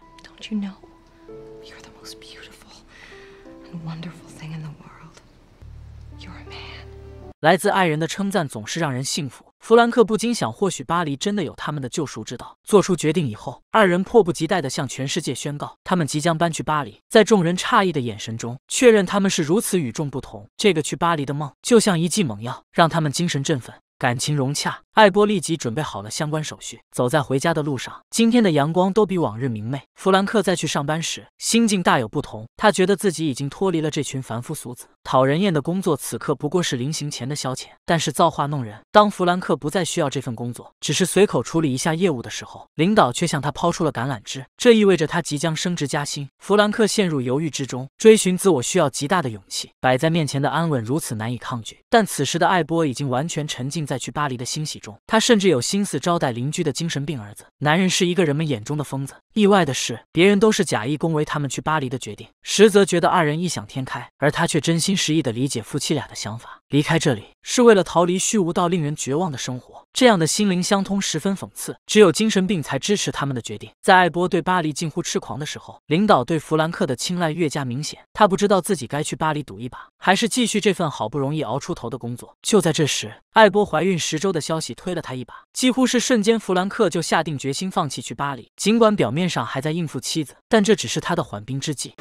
来自爱人的称赞总是让人幸福。弗兰克不禁想，或许巴黎真的有他们的救赎之道。做出决定以后，二人迫不及待地向全世界宣告，他们即将搬去巴黎。在众人诧异的眼神中，确认他们是如此与众不同。这个去巴黎的梦，就像一剂猛药，让他们精神振奋，感情融洽。艾波立即准备好了相关手续，走在回家的路上，今天的阳光都比往日明媚。弗兰克在去上班时，心境大有不同，他觉得自己已经脱离了这群凡夫俗子，讨人厌的工作此刻不过是临行前的消遣。但是造化弄人，当弗兰克不再需要这份工作，只是随口处理一下业务的时候，领导却向他抛出了橄榄枝，这意味着他即将升职加薪。弗兰克陷入犹豫之中，追寻自我需要极大的勇气，摆在面前的安稳如此难以抗拒。但此时的艾波已经完全沉浸在去巴黎的欣喜中。他甚至有心思招待邻居的精神病儿子。男人是一个人们眼中的疯子。意外的是，别人都是假意恭维他们去巴黎的决定，实则觉得二人异想天开，而他却真心实意的理解夫妻俩的想法。离开这里是为了逃离虚无到令人绝望的生活。这样的心灵相通十分讽刺，只有精神病才支持他们的决定。在艾波对巴黎近乎痴狂的时候，领导对弗兰克的青睐越加明显。他不知道自己该去巴黎赌一把，还是继续这份好不容易熬出头的工作。就在这时，艾波怀孕十周的消息。推了他一把，几乎是瞬间，弗兰克就下定决心放弃去巴黎。尽管表面上还在应付妻子，但这只是他的缓兵之计。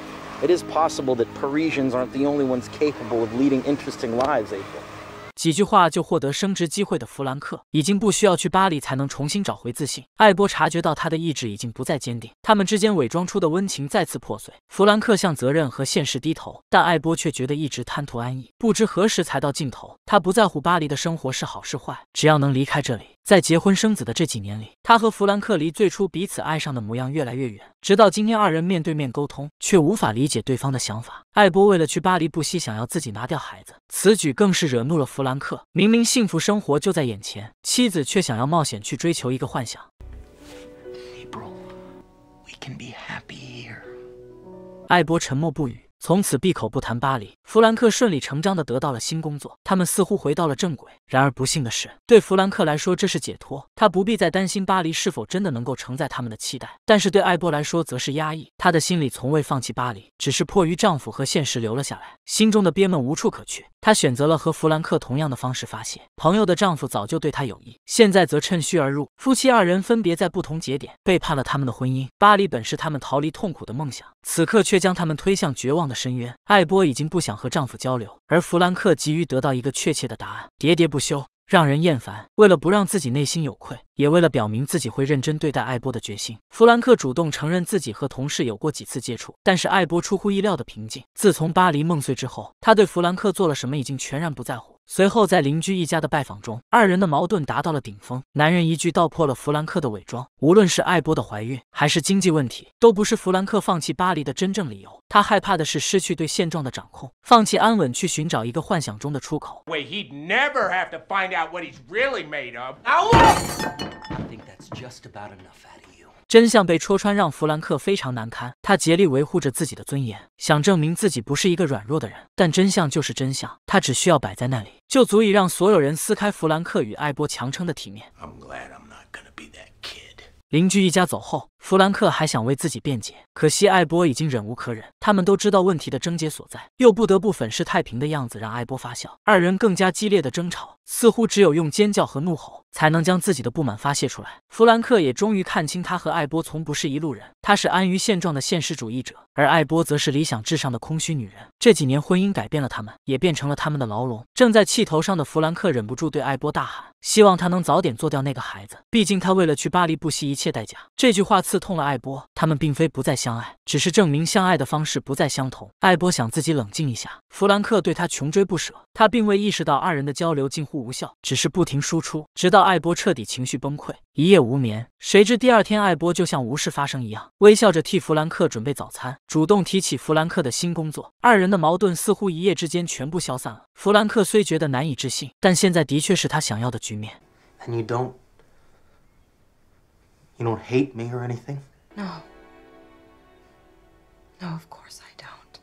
几句话就获得升职机会的弗兰克，已经不需要去巴黎才能重新找回自信。艾波察觉到他的意志已经不再坚定，他们之间伪装出的温情再次破碎。弗兰克向责任和现实低头，但艾波却觉得一直贪图安逸，不知何时才到尽头。他不在乎巴黎的生活是好是坏，只要能离开这里。在结婚生子的这几年里，他和弗兰克离最初彼此爱上的模样越来越远。直到今天，二人面对面沟通，却无法理解对方的想法。艾波为了去巴黎，不惜想要自己拿掉孩子，此举更是惹怒了弗兰克。明明幸福生活就在眼前，妻子却想要冒险去追求一个幻想。be April, we here. can happy 艾波沉默不语。从此闭口不谈巴黎，弗兰克顺理成章地得到了新工作，他们似乎回到了正轨。然而不幸的是，对弗兰克来说这是解脱，他不必再担心巴黎是否真的能够承载他们的期待；但是对艾波来说则是压抑，他的心里从未放弃巴黎，只是迫于丈夫和现实留了下来，心中的憋闷无处可去，她选择了和弗兰克同样的方式发泄。朋友的丈夫早就对她有意，现在则趁虚而入，夫妻二人分别在不同节点背叛了他们的婚姻。巴黎本是他们逃离痛苦的梦想，此刻却将他们推向绝望。的深渊，艾波已经不想和丈夫交流，而弗兰克急于得到一个确切的答案，喋喋不休，让人厌烦。为了不让自己内心有愧，也为了表明自己会认真对待艾波的决心，弗兰克主动承认自己和同事有过几次接触。但是艾波出乎意料的平静，自从巴黎梦碎之后，他对弗兰克做了什么已经全然不在乎。随后，在邻居一家的拜访中，二人的矛盾达到了顶峰。男人一句道破了弗兰克的伪装：无论是艾波的怀孕，还是经济问题，都不是弗兰克放弃巴黎的真正理由。他害怕的是失去对现状的掌控，放弃安稳，去寻找一个幻想中的出口。Wait, 真相被戳穿，让弗兰克非常难堪。他竭力维护着自己的尊严，想证明自己不是一个软弱的人。但真相就是真相，他只需要摆在那里，就足以让所有人撕开弗兰克与艾波强撑的体面。邻居一家走后。弗兰克还想为自己辩解，可惜艾波已经忍无可忍。他们都知道问题的症结所在，又不得不粉饰太平的样子，让艾波发笑。二人更加激烈的争吵，似乎只有用尖叫和怒吼，才能将自己的不满发泄出来。弗兰克也终于看清，他和艾波从不是一路人。他是安于现状的现实主义者，而艾波则是理想至上的空虚女人。这几年婚姻改变了他们，也变成了他们的牢笼。正在气头上的弗兰克忍不住对艾波大喊：“希望他能早点做掉那个孩子，毕竟他为了去巴黎不惜一切代价。”这句话刺。刺痛了艾波，他们并非不再相爱，只是证明相爱的方式不再相同。艾波想自己冷静一下，弗兰克对他穷追不舍，他并未意识到二人的交流近乎无效，只是不停输出，直到艾波彻底情绪崩溃，一夜无眠。谁知第二天，艾波就像无事发生一样，微笑着替弗兰克准备早餐，主动提起弗兰克的新工作，二人的矛盾似乎一夜之间全部消散了。弗兰克虽觉得难以置信，但现在的确是他想要的局面。You don't hate me or anything? No. No, of course I don't.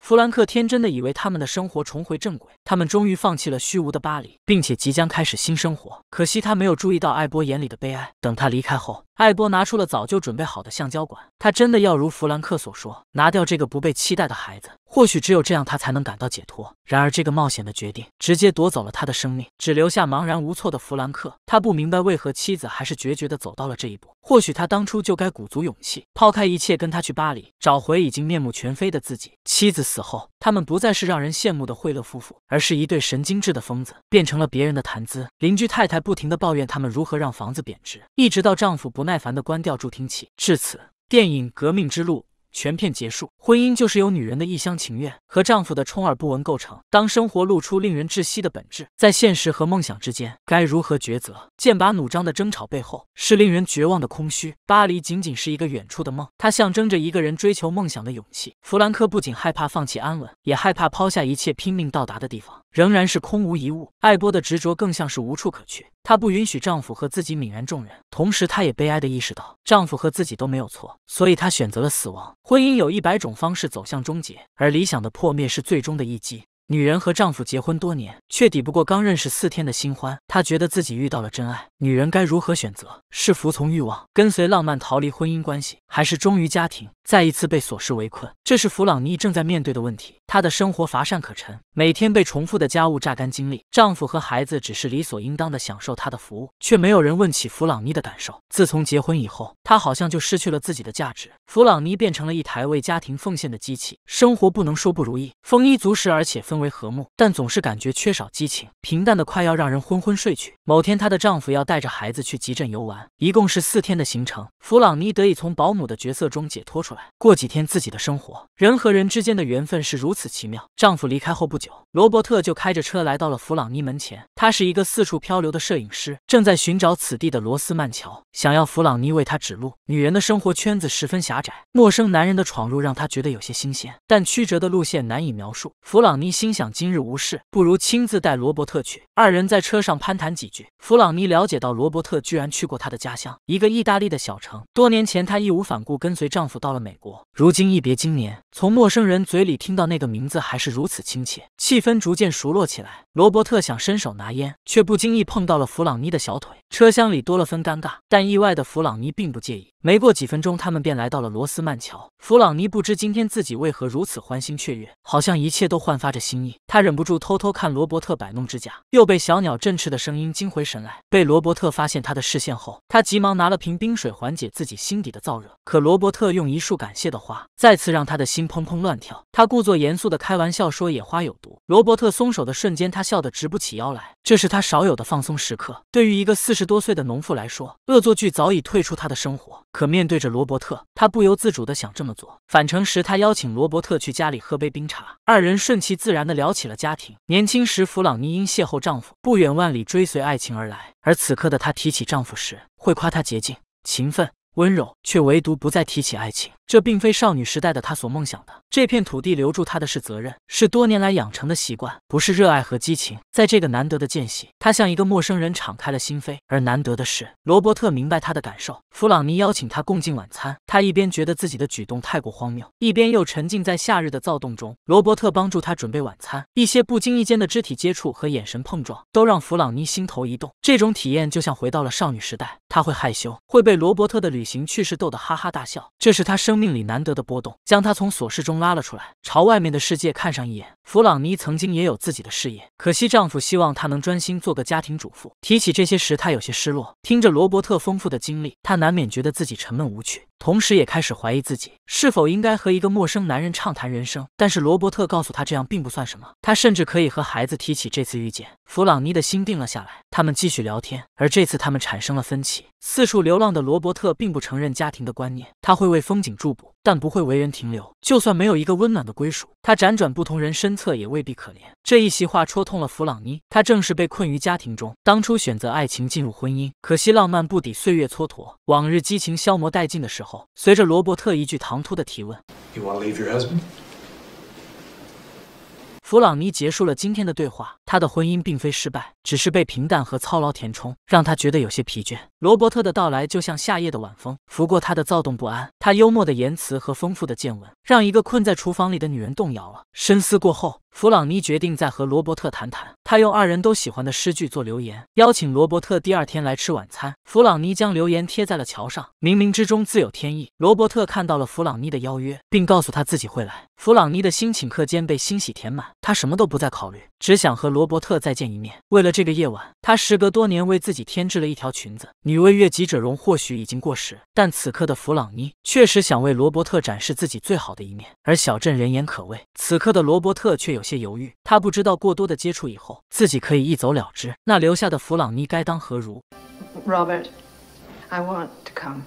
弗兰克天真的以为他们的生活重回正轨，他们终于放弃了虚无的巴黎，并且即将开始新生活。可惜他没有注意到艾波眼里的悲哀。等他离开后，艾波拿出了早就准备好的橡胶管。他真的要如弗兰克所说，拿掉这个不被期待的孩子？或许只有这样，他才能感到解脱。然而，这个冒险的决定直接夺走了他的生命，只留下茫然无措的弗兰克。他不明白为何妻子还是决绝的走到了这一步。或许他当初就该鼓足勇气，抛开一切跟他去巴黎，找回已经面目全非的自己。妻子死后。他们不再是让人羡慕的惠勒夫妇，而是一对神经质的疯子，变成了别人的谈资。邻居太太不停的抱怨他们如何让房子贬值，一直到丈夫不耐烦的关掉助听器。至此，电影《革命之路》。全片结束，婚姻就是由女人的一厢情愿和丈夫的充耳不闻构成。当生活露出令人窒息的本质，在现实和梦想之间，该如何抉择？剑拔弩张的争吵背后，是令人绝望的空虚。巴黎仅仅是一个远处的梦，它象征着一个人追求梦想的勇气。弗兰克不仅害怕放弃安稳，也害怕抛下一切拼命到达的地方。仍然是空无一物。艾波的执着更像是无处可去。她不允许丈夫和自己泯然众人，同时她也悲哀地意识到，丈夫和自己都没有错，所以她选择了死亡。婚姻有一百种方式走向终结，而理想的破灭是最终的一击。女人和丈夫结婚多年，却抵不过刚认识四天的新欢。她觉得自己遇到了真爱。女人该如何选择？是服从欲望，跟随浪漫逃离婚姻关系，还是忠于家庭，再一次被琐事围困？这是弗朗妮正在面对的问题。她的生活乏善可陈，每天被重复的家务榨干精力。丈夫和孩子只是理所应当的享受她的服务，却没有人问起弗朗妮的感受。自从结婚以后，她好像就失去了自己的价值。弗朗妮变成了一台为家庭奉献的机器。生活不能说不如意，丰衣足食，而且丰。分为和睦，但总是感觉缺少激情，平淡的快要让人昏昏睡去。某天，她的丈夫要带着孩子去集镇游玩，一共是四天的行程。弗朗尼得以从保姆的角色中解脱出来，过几天自己的生活。人和人之间的缘分是如此奇妙。丈夫离开后不久，罗伯特就开着车来到了弗朗尼门前。他是一个四处漂流的摄影师，正在寻找此地的罗斯曼桥，想要弗朗尼为他指路。女人的生活圈子十分狭窄，陌生男人的闯入让她觉得有些新鲜，但曲折的路线难以描述。弗朗尼心。心想今日无事，不如亲自带罗伯特去。二人在车上攀谈几句，弗朗尼了解到罗伯特居然去过他的家乡，一个意大利的小城。多年前，她义无反顾跟随丈夫到了美国，如今一别经年，从陌生人嘴里听到那个名字还是如此亲切，气氛逐渐熟络起来。罗伯特想伸手拿烟，却不经意碰到了弗朗尼的小腿，车厢里多了分尴尬。但意外的弗朗尼并不介意。没过几分钟，他们便来到了罗斯曼桥。弗朗尼不知今天自己为何如此欢欣雀跃，好像一切都焕发着新。他忍不住偷偷看罗伯特摆弄指甲，又被小鸟振翅的声音惊回神来。被罗伯特发现他的视线后，他急忙拿了瓶冰水缓解自己心底的燥热。可罗伯特用一束感谢的花再次让他的心砰砰乱跳。他故作严肃的开玩笑说野花有毒。罗伯特松手的瞬间，他笑得直不起腰来。这是他少有的放松时刻。对于一个四十多岁的农妇来说，恶作剧早已退出他的生活。可面对着罗伯特，他不由自主的想这么做。返程时，他邀请罗伯特去家里喝杯冰茶，二人顺其自然。的聊起了家庭。年轻时，弗朗尼因邂逅丈夫，不远万里追随爱情而来。而此刻的她提起丈夫时，会夸他洁净、勤奋、温柔，却唯独不再提起爱情。这并非少女时代的她所梦想的。这片土地留住他的是责任，是多年来养成的习惯，不是热爱和激情。在这个难得的间隙，他向一个陌生人敞开了心扉。而难得的是，罗伯特明白他的感受。弗朗尼邀请他共进晚餐，他一边觉得自己的举动太过荒谬，一边又沉浸在夏日的躁动中。罗伯特帮助他准备晚餐，一些不经意间的肢体接触和眼神碰撞，都让弗朗尼心头一动。这种体验就像回到了少女时代，他会害羞，会被罗伯特的旅行趣事逗得哈哈大笑。这是他生命里难得的波动，将他从琐事中拉。拉了出来，朝外面的世界看上一眼。弗朗尼曾经也有自己的事业，可惜丈夫希望她能专心做个家庭主妇。提起这些时，她有些失落。听着罗伯特丰富的经历，她难免觉得自己沉闷无趣，同时也开始怀疑自己是否应该和一个陌生男人畅谈人生。但是罗伯特告诉她，这样并不算什么，她甚至可以和孩子提起这次遇见。弗朗尼的心定了下来，他们继续聊天。而这次，他们产生了分歧。四处流浪的罗伯特并不承认家庭的观念，他会为风景驻步。但不会为人停留。就算没有一个温暖的归属，他辗转不同人身侧也未必可怜。这一席话戳痛了弗朗尼，他正是被困于家庭中，当初选择爱情进入婚姻，可惜浪漫不抵岁月蹉跎，往日激情消磨殆尽的时候，随着罗伯特一句唐突的提问。弗朗尼结束了今天的对话，他的婚姻并非失败，只是被平淡和操劳填充，让他觉得有些疲倦。罗伯特的到来就像夏夜的晚风，拂过他的躁动不安。他幽默的言辞和丰富的见闻，让一个困在厨房里的女人动摇了。深思过后，弗朗尼决定再和罗伯特谈谈。他用二人都喜欢的诗句做留言，邀请罗伯特第二天来吃晚餐。弗朗尼将留言贴在了桥上，冥冥之中自有天意。罗伯特看到了弗朗尼的邀约，并告诉他自己会来。弗朗尼的心顷刻间被欣喜填满。他什么都不再考虑，只想和罗伯特再见一面。为了这个夜晚，他时隔多年为自己添置了一条裙子。女为悦己者容，或许已经过时，但此刻的弗朗妮确实想为罗伯特展示自己最好的一面。而小镇人言可畏，此刻的罗伯特却有些犹豫。他不知道过多的接触以后，自己可以一走了之，那留下的弗朗妮该当何如？Robert, I want to come.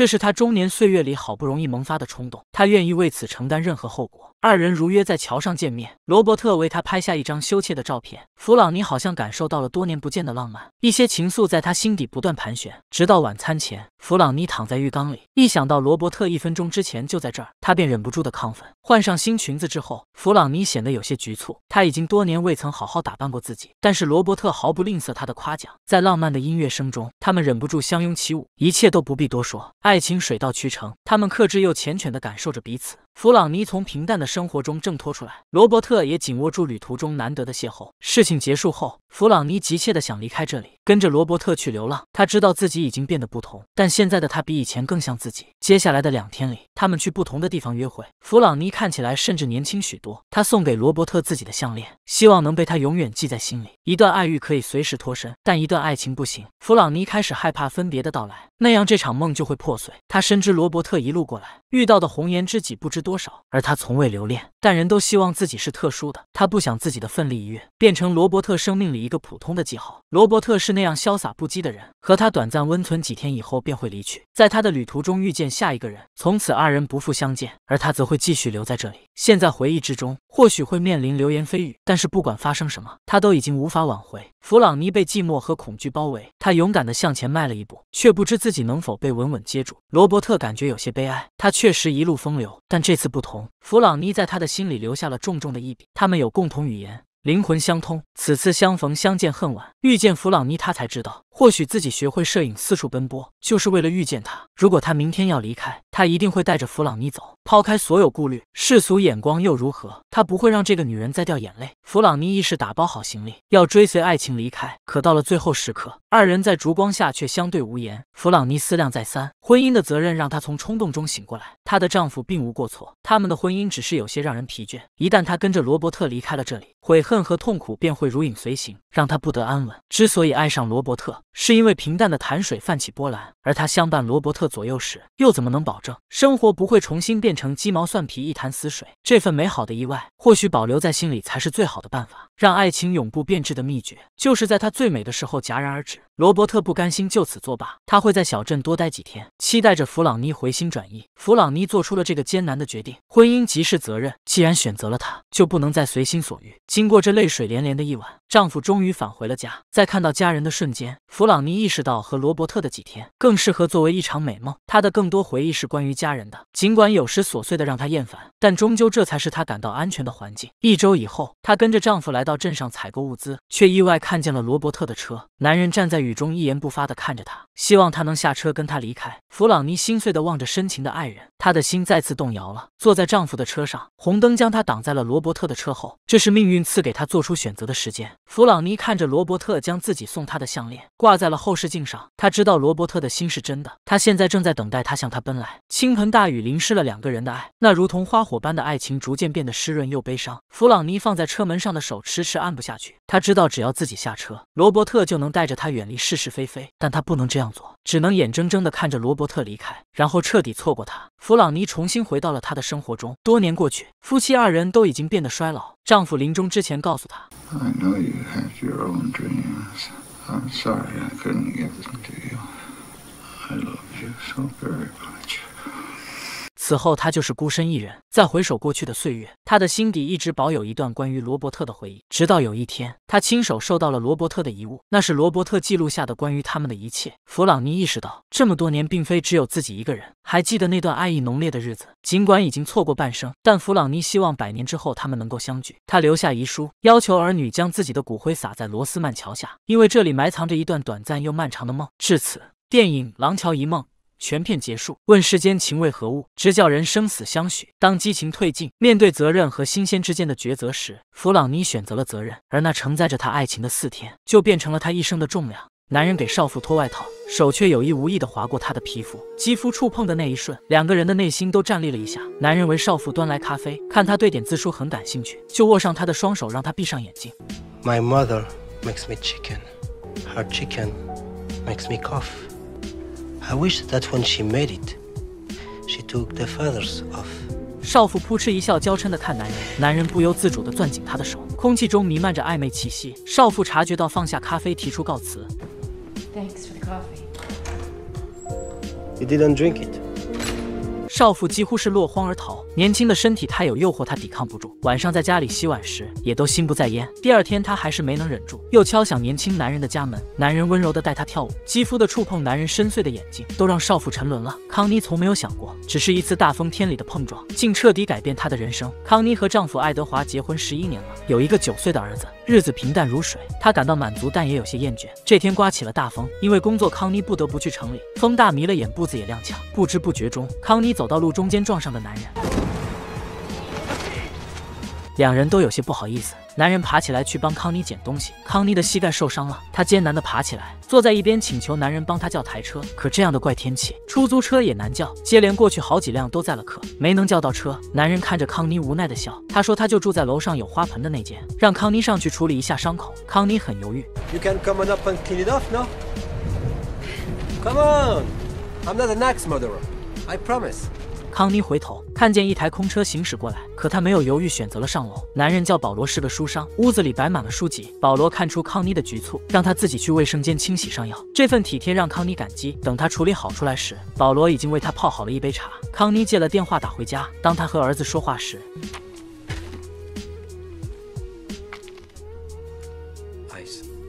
这是他中年岁月里好不容易萌发的冲动，他愿意为此承担任何后果。二人如约在桥上见面，罗伯特为他拍下一张羞怯的照片。弗朗尼好像感受到了多年不见的浪漫，一些情愫在他心底不断盘旋。直到晚餐前，弗朗尼躺在浴缸里，一想到罗伯特一分钟之前就在这儿，他便忍不住的亢奋。换上新裙子之后，弗朗尼显得有些局促，他已经多年未曾好好打扮过自己。但是罗伯特毫不吝啬他的夸奖，在浪漫的音乐声中，他们忍不住相拥起舞，一切都不必多说。爱情水到渠成，他们克制又缱绻的感受着彼此。弗朗尼从平淡的生活中挣脱出来，罗伯特也紧握住旅途中难得的邂逅。事情结束后，弗朗尼急切的想离开这里，跟着罗伯特去流浪。他知道自己已经变得不同，但现在的他比以前更像自己。接下来的两天里，他们去不同的地方约会。弗朗尼看起来甚至年轻许多。他送给罗伯特自己的项链，希望能被他永远记在心里。一段爱欲可以随时脱身，但一段爱情不行。弗朗尼开始害怕分别的到来，那样这场梦就会破碎。他深知罗伯特一路过来。遇到的红颜知己不知多少，而他从未留恋。但人都希望自己是特殊的，他不想自己的奋力一跃变成罗伯特生命里一个普通的记号。罗伯特是那样潇洒不羁的人，和他短暂温存几天以后便会离去，在他的旅途中遇见下一个人，从此二人不复相见，而他则会继续留在这里。现在回忆之中，或许会面临流言蜚语，但是不管发生什么，他都已经无法挽回。弗朗尼被寂寞和恐惧包围，他勇敢地向前迈了一步，却不知自己能否被稳稳接住。罗伯特感觉有些悲哀，他确实一路风流，但这次不同。弗朗尼在他的。心里留下了重重的一笔。他们有共同语言，灵魂相通。此次相逢，相见恨晚。遇见弗朗尼，他才知道，或许自己学会摄影，四处奔波，就是为了遇见他。如果他明天要离开，他一定会带着弗朗尼走，抛开所有顾虑，世俗眼光又如何？他不会让这个女人再掉眼泪。弗朗尼意识打包好行李，要追随爱情离开。可到了最后时刻，二人在烛光下却相对无言。弗朗尼思量再三，婚姻的责任让她从冲动中醒过来。她的丈夫并无过错，他们的婚姻只是有些让人疲倦。一旦她跟着罗伯特离开了这里，悔恨和痛苦便会如影随形，让她不得安稳。之所以爱上罗伯特。是因为平淡的潭水泛起波澜，而他相伴罗伯特左右时，又怎么能保证生活不会重新变成鸡毛蒜皮一潭死水？这份美好的意外，或许保留在心里才是最好的办法。让爱情永不变质的秘诀，就是在她最美的时候戛然而止。罗伯特不甘心就此作罢，他会在小镇多待几天，期待着弗朗妮回心转意。弗朗妮做出了这个艰难的决定，婚姻即是责任，既然选择了他，就不能再随心所欲。经过这泪水连连的一晚，丈夫终于返回了家，在看到家人的瞬间。弗朗尼意识到和罗伯特的几天更适合作为一场美梦。他的更多回忆是关于家人的，尽管有时琐碎的让他厌烦，但终究这才是他感到安全的环境。一周以后，她跟着丈夫来到镇上采购物资，却意外看见了罗伯特的车。男人站在雨中，一言不发地看着他，希望他能下车跟他离开。弗朗尼心碎地望着深情的爱人，他的心再次动摇了。坐在丈夫的车上，红灯将他挡在了罗伯特的车后。这是命运赐给他做出选择的时间。弗朗尼看着罗伯特将自己送他的项链挂。挂在了后视镜上。他知道罗伯特的心是真的。他现在正在等待他向他奔来。倾盆大雨淋湿了两个人的爱，那如同花火般的爱情逐渐变得湿润又悲伤。弗朗尼放在车门上的手迟迟按不下去。他知道，只要自己下车，罗伯特就能带着他远离是是非非。但他不能这样做，只能眼睁睁的看着罗伯特离开，然后彻底错过他。弗朗尼重新回到了他的生活中。多年过去，夫妻二人都已经变得衰老。丈夫临终之前告诉他。I know own you your have dreams. I'm sorry I couldn't give this to you. I love you so very much. 此后，他就是孤身一人。再回首过去的岁月，他的心底一直保有一段关于罗伯特的回忆。直到有一天，他亲手收到了罗伯特的遗物，那是罗伯特记录下的关于他们的一切。弗朗尼意识到，这么多年并非只有自己一个人还记得那段爱意浓烈的日子。尽管已经错过半生，但弗朗尼希望百年之后他们能够相聚。他留下遗书，要求儿女将自己的骨灰撒在罗斯曼桥下，因为这里埋藏着一段短暂又漫长的梦。至此，电影《廊桥遗梦》。全片结束。问世间情为何物，直叫人生死相许。当激情褪尽，面对责任和新鲜之间的抉择时，弗朗尼选择了责任，而那承载着他爱情的四天，就变成了他一生的重量。男人给少妇脱外套，手却有意无意的划过她的皮肤，肌肤触碰的那一瞬，两个人的内心都站立了一下。男人为少妇端来咖啡，看他对点字书很感兴趣，就握上他的双手，让他闭上眼睛。My mother makes me chicken. Her chicken makes me cough. I wish that when she made it, she took the feathers off. 少妇扑哧一笑，娇嗔的看男人，男人不由自主的攥紧她的手，空气中弥漫着暧昧气息。少妇察觉到，放下咖啡，提出告辞。Thanks for the coffee. You didn't drink it. 少妇几乎是落荒而逃。年轻的身体太有诱惑，他抵抗不住。晚上在家里洗碗时，也都心不在焉。第二天，他还是没能忍住，又敲响年轻男人的家门。男人温柔地带他跳舞，肌肤的触碰，男人深邃的眼睛，都让少妇沉沦了。康妮从没有想过，只是一次大风天里的碰撞，竟彻底改变她的人生。康妮和丈夫爱德华结婚十一年了，有一个九岁的儿子，日子平淡如水，她感到满足，但也有些厌倦。这天刮起了大风，因为工作，康妮不得不去城里。风大迷了眼，步子也踉跄。不知不觉中，康妮走到路中间，撞上的男人。两人都有些不好意思，男人爬起来去帮康妮捡东西。康妮的膝盖受伤了，她艰难地爬起来，坐在一边请求男人帮她叫台车。可这样的怪天气，出租车也难叫，接连过去好几辆都载了客，没能叫到车。男人看着康妮无奈的笑，他说他就住在楼上有花盆的那间，让康妮上去处理一下伤口。康妮很犹豫。康妮回头看见一台空车行驶过来，可她没有犹豫，选择了上楼。男人叫保罗，是个书商，屋子里摆满了书籍。保罗看出康妮的局促，让他自己去卫生间清洗上药。这份体贴让康妮感激。等她处理好出来时，保罗已经为她泡好了一杯茶。康妮借了电话打回家，当她和儿子说话时，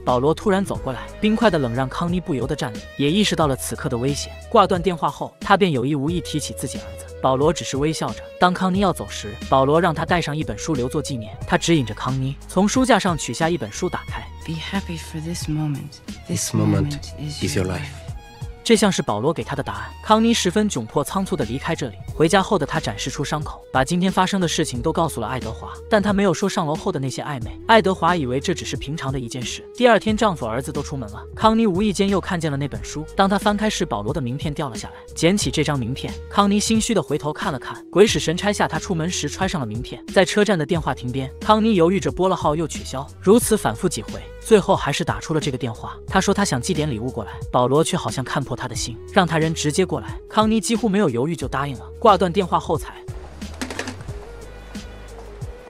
保罗突然走过来，冰块的冷让康妮不由得站立，也意识到了此刻的危险。挂断电话后，他便有意无意提起自己儿子。保罗只是微笑着当康妮要走时保罗让他带上一本书留作纪念他指引着康妮从书架上取下一本书打开 be happy for this moment this moment is your life 这像是保罗给他的答案。康妮十分窘迫，仓促的离开这里。回家后的她展示出伤口，把今天发生的事情都告诉了爱德华，但她没有说上楼后的那些暧昧。爱德华以为这只是平常的一件事。第二天，丈夫、儿子都出门了，康妮无意间又看见了那本书。当他翻开时，保罗的名片掉了下来。捡起这张名片，康妮心虚的回头看了看，鬼使神差下，她出门时揣上了名片。在车站的电话亭边，康妮犹豫着拨了号，又取消，如此反复几回。最后还是打出了这个电话。他说他想寄点礼物过来，保罗却好像看破他的心，让他人直接过来。康妮几乎没有犹豫就答应了。挂断电话后，才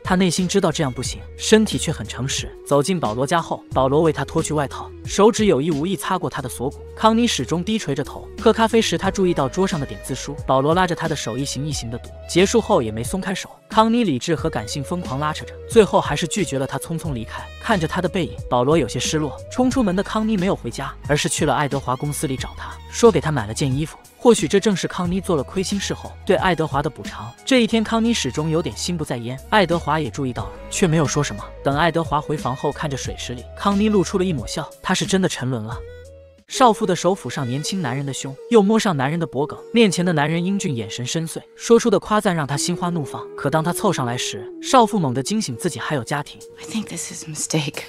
他内心知道这样不行，身体却很诚实。走进保罗家后，保罗为他脱去外套，手指有意无意擦过他的锁骨。康妮始终低垂着头。喝咖啡时，他注意到桌上的点字书。保罗拉着他的手，一行一行的读，结束后也没松开手。康妮理智和感性疯狂拉扯着，最后还是拒绝了他，匆匆离开。看着他的背影，保罗有些失落。冲出门的康妮没有回家，而是去了爱德华公司里找他，说给他买了件衣服。或许这正是康妮做了亏心事后对爱德华的补偿。这一天，康妮始终有点心不在焉，爱德华也注意到了，却没有说什么。等爱德华回房后，看着水池里，康妮露出了一抹笑。他是真的沉沦了。少妇的手抚上年轻男人的胸，又摸上男人的脖颈。面前的男人英俊，眼神深邃，说出的夸赞让他心花怒放。可当他凑上来时，少妇猛地惊醒，自己还有家庭。I think this is a mistake.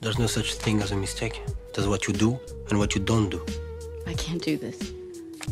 There's no such thing as a mistake. That's what you do and what you don't do. I can't do this.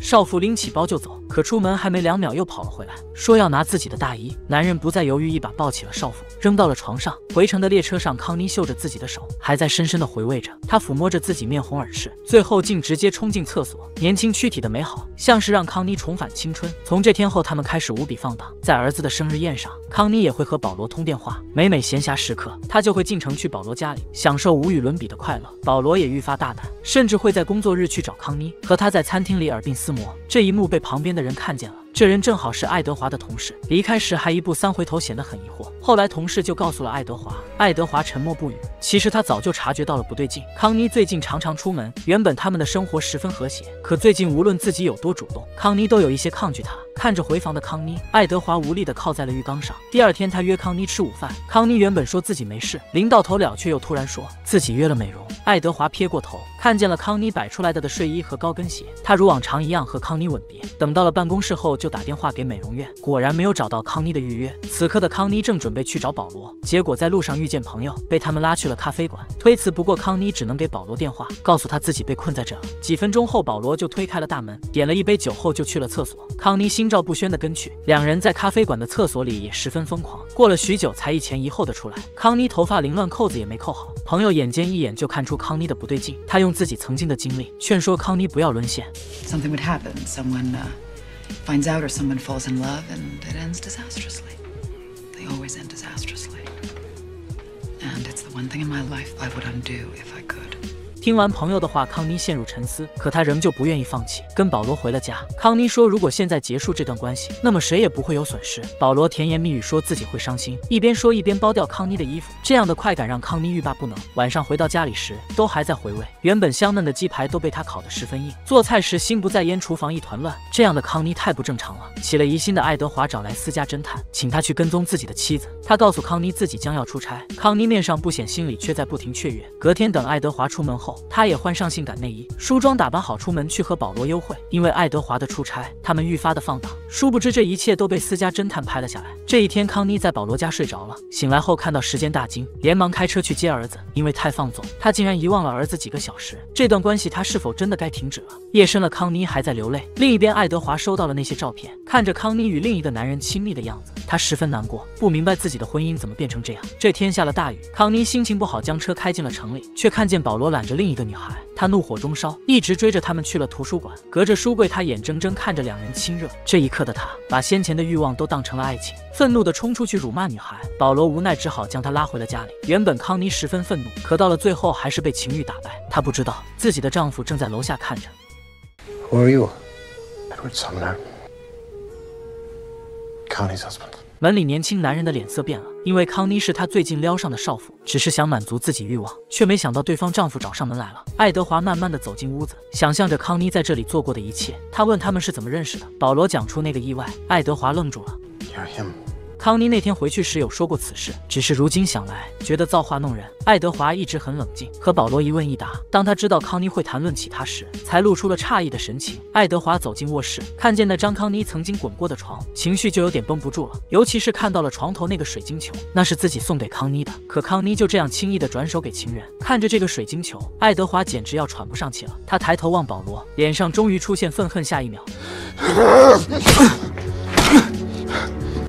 少妇拎起包就走。可出门还没两秒，又跑了回来，说要拿自己的大衣。男人不再犹豫，一把抱起了少妇，扔到了床上。回程的列车上，康妮嗅着自己的手，还在深深的回味着。他抚摸着自己，面红耳赤，最后竟直接冲进厕所。年轻躯体的美好，像是让康妮重返青春。从这天后，他们开始无比放荡。在儿子的生日宴上，康妮也会和保罗通电话。每每闲暇时刻，他就会进城去保罗家里，享受无与伦比的快乐。保罗也愈发大胆，甚至会在工作日去找康妮，和他在餐厅里耳鬓厮磨。这一幕被旁边的。人看见了。这人正好是爱德华的同事，离开时还一步三回头，显得很疑惑。后来同事就告诉了爱德华，爱德华沉默不语。其实他早就察觉到了不对劲，康妮最近常常出门，原本他们的生活十分和谐，可最近无论自己有多主动，康妮都有一些抗拒他。看着回房的康妮，爱德华无力地靠在了浴缸上。第二天他约康妮吃午饭，康妮原本说自己没事，临到头了却又突然说自己约了美容。爱德华撇过头，看见了康妮摆出来的的睡衣和高跟鞋，他如往常一样和康妮吻别。等到了办公室后。就打电话给美容院，果然没有找到康妮的预约。此刻的康妮正准备去找保罗，结果在路上遇见朋友，被他们拉去了咖啡馆。推辞不过，康妮只能给保罗电话，告诉他自己被困在这。几分钟后，保罗就推开了大门，点了一杯酒后就去了厕所。康妮心照不宣的跟去，两人在咖啡馆的厕所里也十分疯狂。过了许久，才一前一后的出来。康妮头发凌乱，扣子也没扣好。朋友眼尖，一眼就看出康妮的不对劲，他用自己曾经的经历劝说康妮不要沦陷。finds out or someone falls in love and it ends disastrously. They always end disastrously. And it's the one thing in my life I would undo if I could. 听完朋友的话，康妮陷入沉思，可她仍旧不愿意放弃，跟保罗回了家。康妮说：“如果现在结束这段关系，那么谁也不会有损失。”保罗甜言蜜语说自己会伤心，一边说一边剥掉康妮的衣服，这样的快感让康妮欲罢不能。晚上回到家里时，都还在回味，原本香嫩的鸡排都被他烤得十分硬。做菜时心不在焉，厨房一团乱，这样的康妮太不正常了。起了疑心的爱德华找来私家侦探，请他去跟踪自己的妻子。他告诉康妮自己将要出差，康妮面上不显，心里却在不停雀跃。隔天等爱德华出门后，他也换上性感内衣，梳妆打扮好出门去和保罗幽会。因为爱德华的出差，他们愈发的放荡。殊不知这一切都被私家侦探拍了下来。这一天，康妮在保罗家睡着了，醒来后看到时间大惊，连忙开车去接儿子。因为太放纵，他竟然遗忘了儿子几个小时。这段关系，他是否真的该停止了？夜深了，康妮还在流泪。另一边，爱德华收到了那些照片，看着康妮与另一个男人亲密的样子，他十分难过，不明白自己的婚姻怎么变成这样。这天下了大雨，康妮心情不好，将车开进了城里，却看见保罗揽着。另一个女孩，她怒火中烧，一直追着他们去了图书馆。隔着书柜，她眼睁睁看着两人亲热。这一刻的她，把先前的欲望都当成了爱情，愤怒的冲出去辱骂女孩。保罗无奈，只好将她拉回了家里。原本康妮十分愤怒，可到了最后还是被情欲打败。她不知道自己的丈夫正在楼下看着。Who are you, Edward Sumner, Connie's husband? 门里年轻男人的脸色变了。因为康妮是他最近撩上的少妇，只是想满足自己欲望，却没想到对方丈夫找上门来了。爱德华慢慢的走进屋子，想象着康妮在这里做过的一切。他问他们是怎么认识的，保罗讲出那个意外，爱德华愣住了。康妮那天回去时有说过此事，只是如今想来，觉得造化弄人。爱德华一直很冷静，和保罗一问一答。当他知道康妮会谈论起他时，才露出了诧异的神情。爱德华走进卧室，看见那张康妮曾经滚过的床，情绪就有点绷不住了。尤其是看到了床头那个水晶球，那是自己送给康妮的。可康妮就这样轻易的转手给情人。看着这个水晶球，爱德华简直要喘不上气了。他抬头望保罗，脸上终于出现愤恨。下一秒，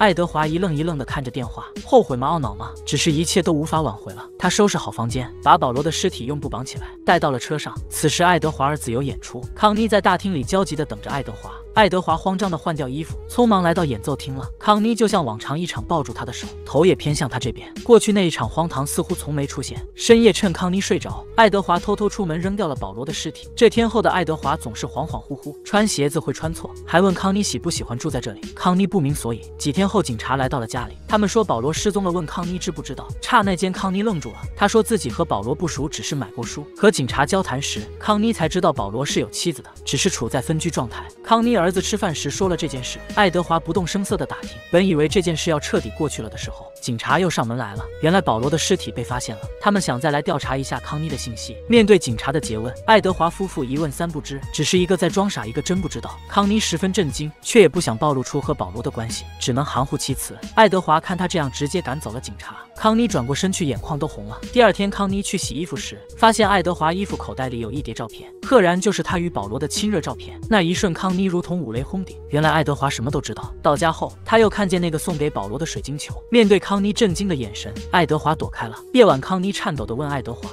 爱德华一愣一愣地看着电话，后悔吗？懊恼吗？只是一切都无法挽回了。他收拾好房间，把保罗的尸体用布绑起来，带到了车上。此时，爱德华儿子有演出，康妮在大厅里焦急地等着爱德华。爱德华慌张地换掉衣服，匆忙来到演奏厅了。康妮就像往常一场抱住他的手，头也偏向他这边。过去那一场荒唐似乎从没出现。深夜趁康妮睡着，爱德华偷偷出门扔掉了保罗的尸体。这天后的爱德华总是恍恍惚惚，穿鞋子会穿错，还问康妮喜不喜欢住在这里。康妮不明所以。几天后，警察来到了家里，他们说保罗失踪了，问康妮知不知道。刹那间，康妮愣住了，她说自己和保罗不熟，只是买过书。和警察交谈时，康妮才知道保罗是有妻子的，只是处在分居状态。康妮尔。儿子吃饭时说了这件事，爱德华不动声色的打听，本以为这件事要彻底过去了的时候。警察又上门来了，原来保罗的尸体被发现了，他们想再来调查一下康妮的信息。面对警察的诘问，爱德华夫妇一问三不知，只是一个在装傻，一个真不知道。康妮十分震惊，却也不想暴露出和保罗的关系，只能含糊其辞。爱德华看他这样，直接赶走了警察。康妮转过身去，眼眶都红了。第二天，康妮去洗衣服时，发现爱德华衣服口袋里有一叠照片，赫然就是他与保罗的亲热照片。那一瞬，康妮如同五雷轰顶，原来爱德华什么都知道。到家后，他又看见那个送给保罗的水晶球，面对康。康妮震惊的眼神，爱德华躲开了。夜晚，康妮颤抖地问爱德华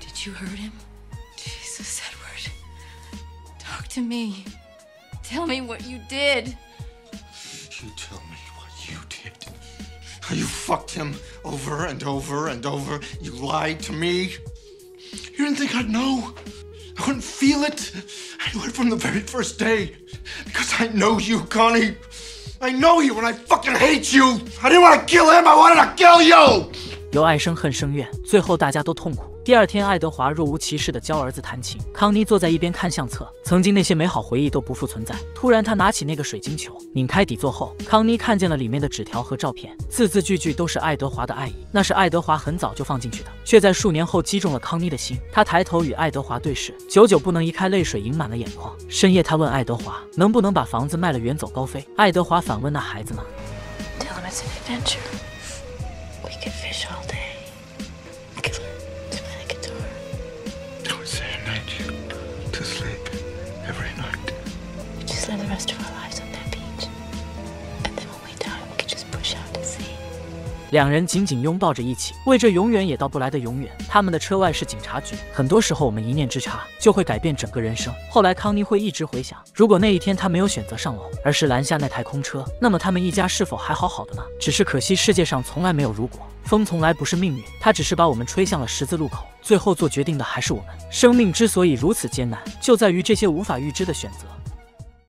：“Did you hurt him? Jesus, Edward, talk to me. Tell me what you did. You tell me what you did. How you fucked him over and over and over. You lied to me. You didn't think I'd know. I wouldn't feel it. I knew it from the very first day because I know you, Connie." I know you when I fucking hate you. I didn't want to kill him. I wanted to kill you。由爱生恨生怨，最后大家都痛苦。第二天，爱德华若无其事的教儿子弹琴，康妮坐在一边看相册，曾经那些美好回忆都不复存在。突然，他拿起那个水晶球，拧开底座后，康妮看见了里面的纸条和照片，字字句句都是爱德华的爱意。那是爱德华很早就放进去的，却在数年后击中了康妮的心。他抬头与爱德华对视，久久不能移开，泪水盈满了眼眶。深夜，他问爱德华，能不能把房子卖了，远走高飞？爱德华反问那孩子呢？两人紧紧拥抱着一起，为这永远也到不来的永远。他们的车外是警察局。很多时候，我们一念之差就会改变整个人生。后来，康妮会一直回想，如果那一天他没有选择上楼，而是拦下那台空车，那么他们一家是否还好好的呢？只是可惜，世界上从来没有如果。风从来不是命运，它只是把我们吹向了十字路口。最后做决定的还是我们。生命之所以如此艰难，就在于这些无法预知的选择。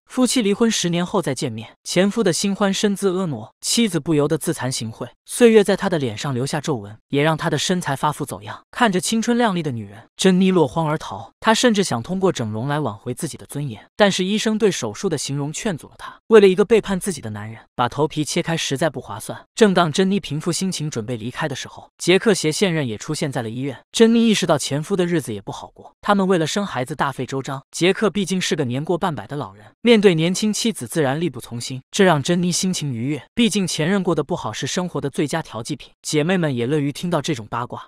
夫妻离婚十年后再见面，前夫的新欢身姿婀娜，妻子不由得自惭形秽。岁月在他的脸上留下皱纹，也让他的身材发福走样。看着青春靓丽的女人，珍妮落荒而逃。她甚至想通过整容来挽回自己的尊严，但是医生对手术的形容劝阻了她。为了一个背叛自己的男人，把头皮切开实在不划算。正当珍妮平复心情准备离开的时候，杰克携现任也出现在了医院。珍妮意识到前夫的日子也不好过，他们为了生孩子大费周章。杰克毕竟是个年过半百的老人，面对年轻妻子自然力不从心，这让珍妮心情愉悦。毕竟前任过得不好是生活的。最佳调剂品，姐妹们也乐于听到这种八卦。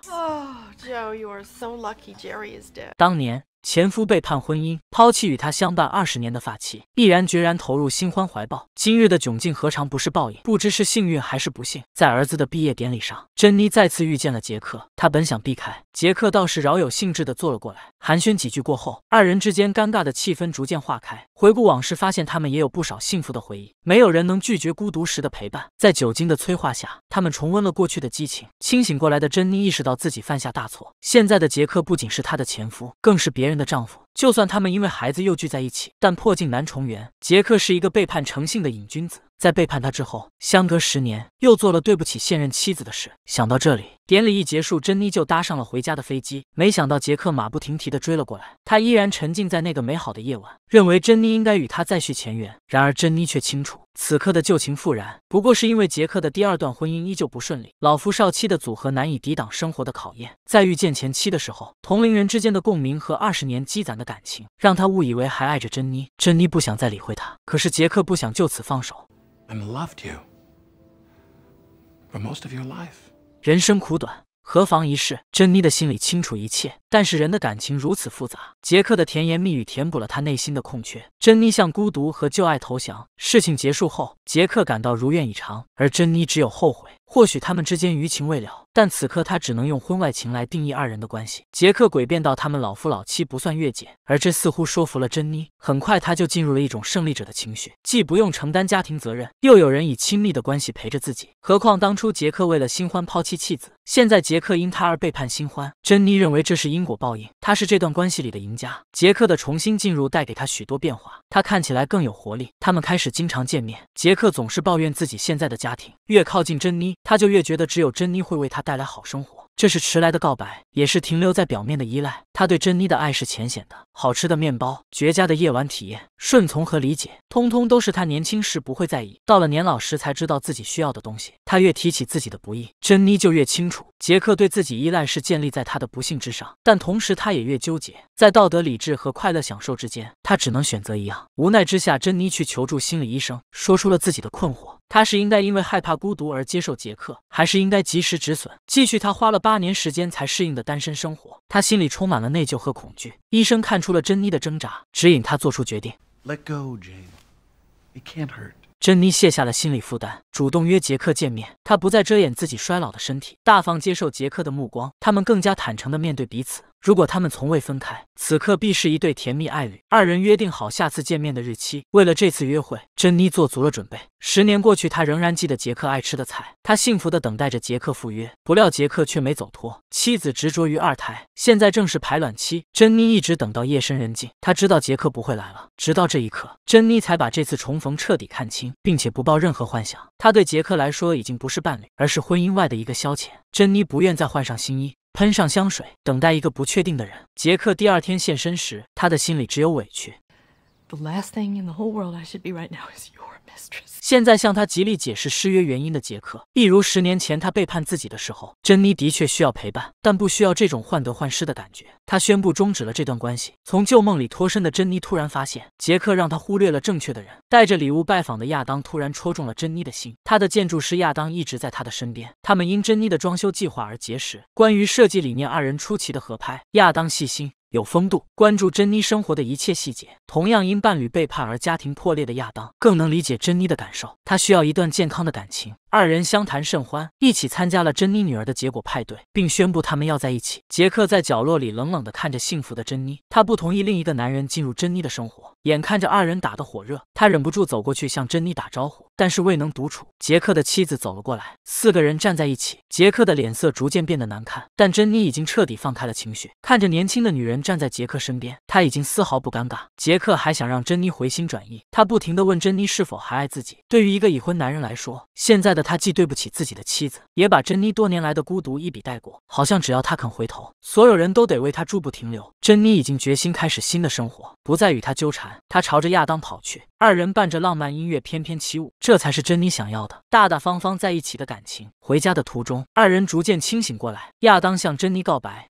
当年前夫背叛婚姻，抛弃与他相伴二十年的发妻，毅然决然投入新欢怀抱。今日的窘境何尝不是报应？不知是幸运还是不幸，在儿子的毕业典礼上，珍妮再次遇见了杰克。她本想避开。杰克倒是饶有兴致的坐了过来，寒暄几句过后，二人之间尴尬的气氛逐渐化开。回顾往事，发现他们也有不少幸福的回忆。没有人能拒绝孤独时的陪伴，在酒精的催化下，他们重温了过去的激情。清醒过来的珍妮意识到自己犯下大错，现在的杰克不仅是她的前夫，更是别人的丈夫。就算他们因为孩子又聚在一起，但破镜难重圆。杰克是一个背叛诚信的瘾君子。在背叛他之后，相隔十年，又做了对不起现任妻子的事。想到这里，典礼一结束，珍妮就搭上了回家的飞机。没想到杰克马不停蹄地追了过来。他依然沉浸在那个美好的夜晚，认为珍妮应该与他再续前缘。然而珍妮却清楚，此刻的旧情复燃，不过是因为杰克的第二段婚姻依旧不顺利。老夫少妻的组合难以抵挡生活的考验。在遇见前妻的时候，同龄人之间的共鸣和二十年积攒的感情，让他误以为还爱着珍妮。珍妮不想再理会他，可是杰克不想就此放手。life. most loved you and 人生苦短，何妨一试？珍妮的心里清楚一切。但是人的感情如此复杂，杰克的甜言蜜语填补了他内心的空缺。珍妮向孤独和旧爱投降。事情结束后，杰克感到如愿以偿，而珍妮只有后悔。或许他们之间余情未了，但此刻他只能用婚外情来定义二人的关系。杰克诡辩到他们老夫老妻不算越界，而这似乎说服了珍妮。很快他就进入了一种胜利者的情绪，既不用承担家庭责任，又有人以亲密的关系陪着自己。何况当初杰克为了新欢抛妻弃子，现在杰克因他而背叛新欢，珍妮认为这是因。因果报应，他是这段关系里的赢家。杰克的重新进入带给他许多变化，他看起来更有活力。他们开始经常见面，杰克总是抱怨自己现在的家庭。越靠近珍妮，他就越觉得只有珍妮会为他带来好生活。这是迟来的告白，也是停留在表面的依赖。他对珍妮的爱是浅显的，好吃的面包、绝佳的夜晚体验、顺从和理解，通通都是他年轻时不会在意，到了年老时才知道自己需要的东西。他越提起自己的不易，珍妮就越清楚，杰克对自己依赖是建立在他的不幸之上。但同时，他也越纠结在道德理智和快乐享受之间，他只能选择一样。无奈之下，珍妮去求助心理医生，说出了自己的困惑：他是应该因为害怕孤独而接受杰克，还是应该及时止损，继续他花了八年时间才适应的单身生活？他心里充满了内疚和恐惧。医生看出了珍妮的挣扎，指引他做出决定。珍妮卸下了心理负担，主动约杰克见面。她不再遮掩自己衰老的身体，大方接受杰克的目光。他们更加坦诚地面对彼此。如果他们从未分开，此刻必是一对甜蜜爱侣。二人约定好下次见面的日期。为了这次约会，珍妮做足了准备。十年过去，她仍然记得杰克爱吃的菜。她幸福地等待着杰克赴约，不料杰克却没走脱。妻子执着于二胎，现在正是排卵期。珍妮一直等到夜深人静，她知道杰克不会来了。直到这一刻，珍妮才把这次重逢彻底看清，并且不抱任何幻想。他对杰克来说，已经不是伴侣，而是婚姻外的一个消遣。珍妮不愿再换上新衣。喷上香水，等待一个不确定的人。杰克第二天现身时，他的心里只有委屈。the last thing the right whole should be world is mistress。in I now your 现在向他极力解释失约原因的杰克，一如十年前他背叛自己的时候，珍妮的确需要陪伴，但不需要这种患得患失的感觉。他宣布终止了这段关系。从旧梦里脱身的珍妮突然发现，杰克让她忽略了正确的人。带着礼物拜访的亚当突然戳中了珍妮的心。他的建筑师亚当一直在他的身边，他们因珍妮的装修计划而结识。关于设计理念，二人出奇的合拍。亚当细心。有风度，关注珍妮生活的一切细节。同样因伴侣背叛而家庭破裂的亚当，更能理解珍妮的感受。他需要一段健康的感情。二人相谈甚欢，一起参加了珍妮女儿的结果派对，并宣布他们要在一起。杰克在角落里冷冷地看着幸福的珍妮，他不同意另一个男人进入珍妮的生活。眼看着二人打得火热，他忍不住走过去向珍妮打招呼，但是未能独处。杰克的妻子走了过来，四个人站在一起。杰克的脸色逐渐变得难看，但珍妮已经彻底放开了情绪，看着年轻的女人站在杰克身边，他已经丝毫不尴尬。杰克还想让珍妮回心转意，他不停地问珍妮是否还爱自己。对于一个已婚男人来说，现在的。他既对不起自己的妻子，也把珍妮多年来的孤独一笔带过，好像只要他肯回头，所有人都得为他驻步停留。珍妮已经决心开始新的生活，不再与他纠缠。他朝着亚当跑去，二人伴着浪漫音乐翩翩起舞，这才是珍妮想要的，大大方方在一起的感情。回家的途中，二人逐渐清醒过来。亚当向珍妮告白，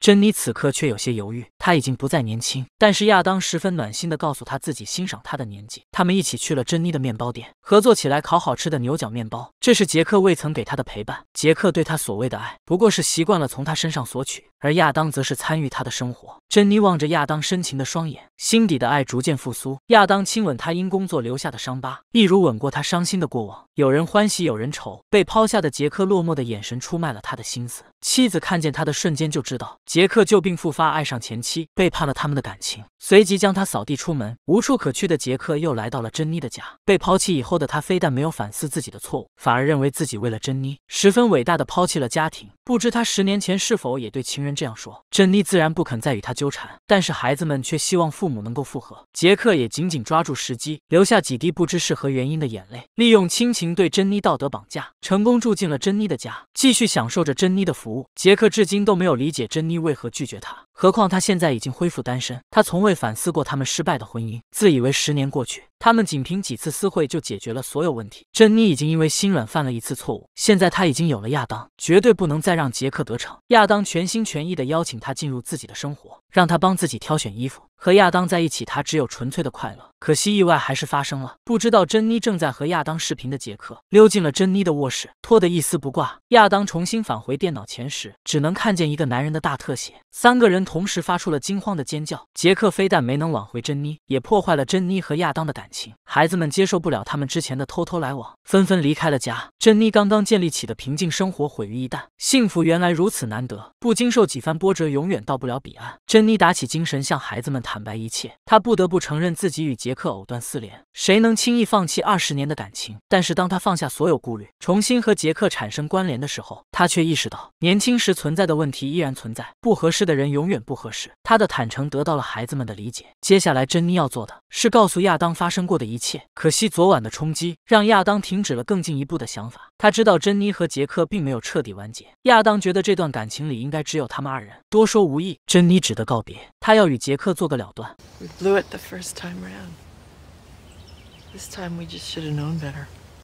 珍妮此刻却有些犹豫。他已经不再年轻，但是亚当十分暖心地告诉他自己欣赏他的年纪。他们一起去了珍妮的面包店，合作起来烤好吃的牛角面包。这是杰克未曾给他的陪伴，杰克对他所谓的爱，不过是习惯了从他身上索取。而亚当则是参与他的生活。珍妮望着亚当深情的双眼，心底的爱逐渐复苏。亚当亲吻她因工作留下的伤疤，一如吻过她伤心的过往。有人欢喜，有人愁。被抛下的杰克落寞的眼神出卖了他的心思。妻子看见他的瞬间就知道，杰克旧病复发，爱上前妻，背叛了他们的感情，随即将他扫地出门。无处可去的杰克又来到了珍妮的家。被抛弃以后的他，非但没有反思自己的错误，反而认为自己为了珍妮十分伟大的抛弃了家庭。不知他十年前是否也对情人这样说，珍妮自然不肯再与他纠缠，但是孩子们却希望父母能够复合。杰克也紧紧抓住时机，留下几滴不知是何原因的眼泪，利用亲情对珍妮道德绑架，成功住进了珍妮的家，继续享受着珍妮的服务。杰克至今都没有理解珍妮为何拒绝他，何况他现在已经恢复单身，他从未反思过他们失败的婚姻，自以为十年过去。他们仅凭几次私会就解决了所有问题。珍妮已经因为心软犯了一次错误，现在她已经有了亚当，绝对不能再让杰克得逞。亚当全心全意地邀请她进入自己的生活，让她帮自己挑选衣服。和亚当在一起，他只有纯粹的快乐。可惜意外还是发生了。不知道珍妮正在和亚当视频的杰克，溜进了珍妮的卧室，脱得一丝不挂。亚当重新返回电脑前时，只能看见一个男人的大特写。三个人同时发出了惊慌的尖叫。杰克非但没能挽回珍妮，也破坏了珍妮和亚当的感情。孩子们接受不了他们之前的偷偷来往，纷纷离开了家。珍妮刚刚建立起的平静生活毁于一旦。幸福原来如此难得，不经受几番波折，永远到不了彼岸。珍妮打起精神，向孩子们。坦白一切，他不得不承认自己与杰克藕断丝连。谁能轻易放弃二十年的感情？但是当他放下所有顾虑，重新和杰克产生关联的时候，他却意识到年轻时存在的问题依然存在，不合适的人永远不合适。他的坦诚得到了孩子们的理解。接下来，珍妮要做的是告诉亚当发生过的一切。可惜昨晚的冲击让亚当停止了更进一步的想法。他知道珍妮和杰克并没有彻底完结。亚当觉得这段感情里应该只有他们二人，多说无益。珍妮只得告别，他要与杰克做个。了断。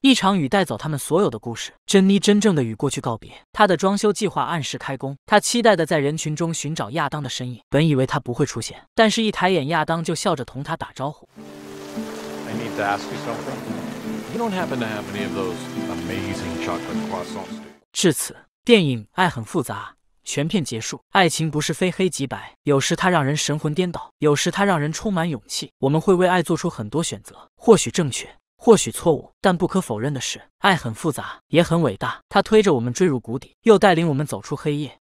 一场雨带走他们所有的故事，珍妮真正的与过去告别。她的装修计划按时开工，她期待的在人群中寻找亚当的身影。本以为他不会出现，但是一抬眼，亚当就笑着同她打招呼。至此，电影《爱很复杂》。全片结束。爱情不是非黑即白，有时它让人神魂颠倒，有时它让人充满勇气。我们会为爱做出很多选择，或许正确，或许错误。但不可否认的是，爱很复杂，也很伟大。它推着我们坠入谷底，又带领我们走出黑夜。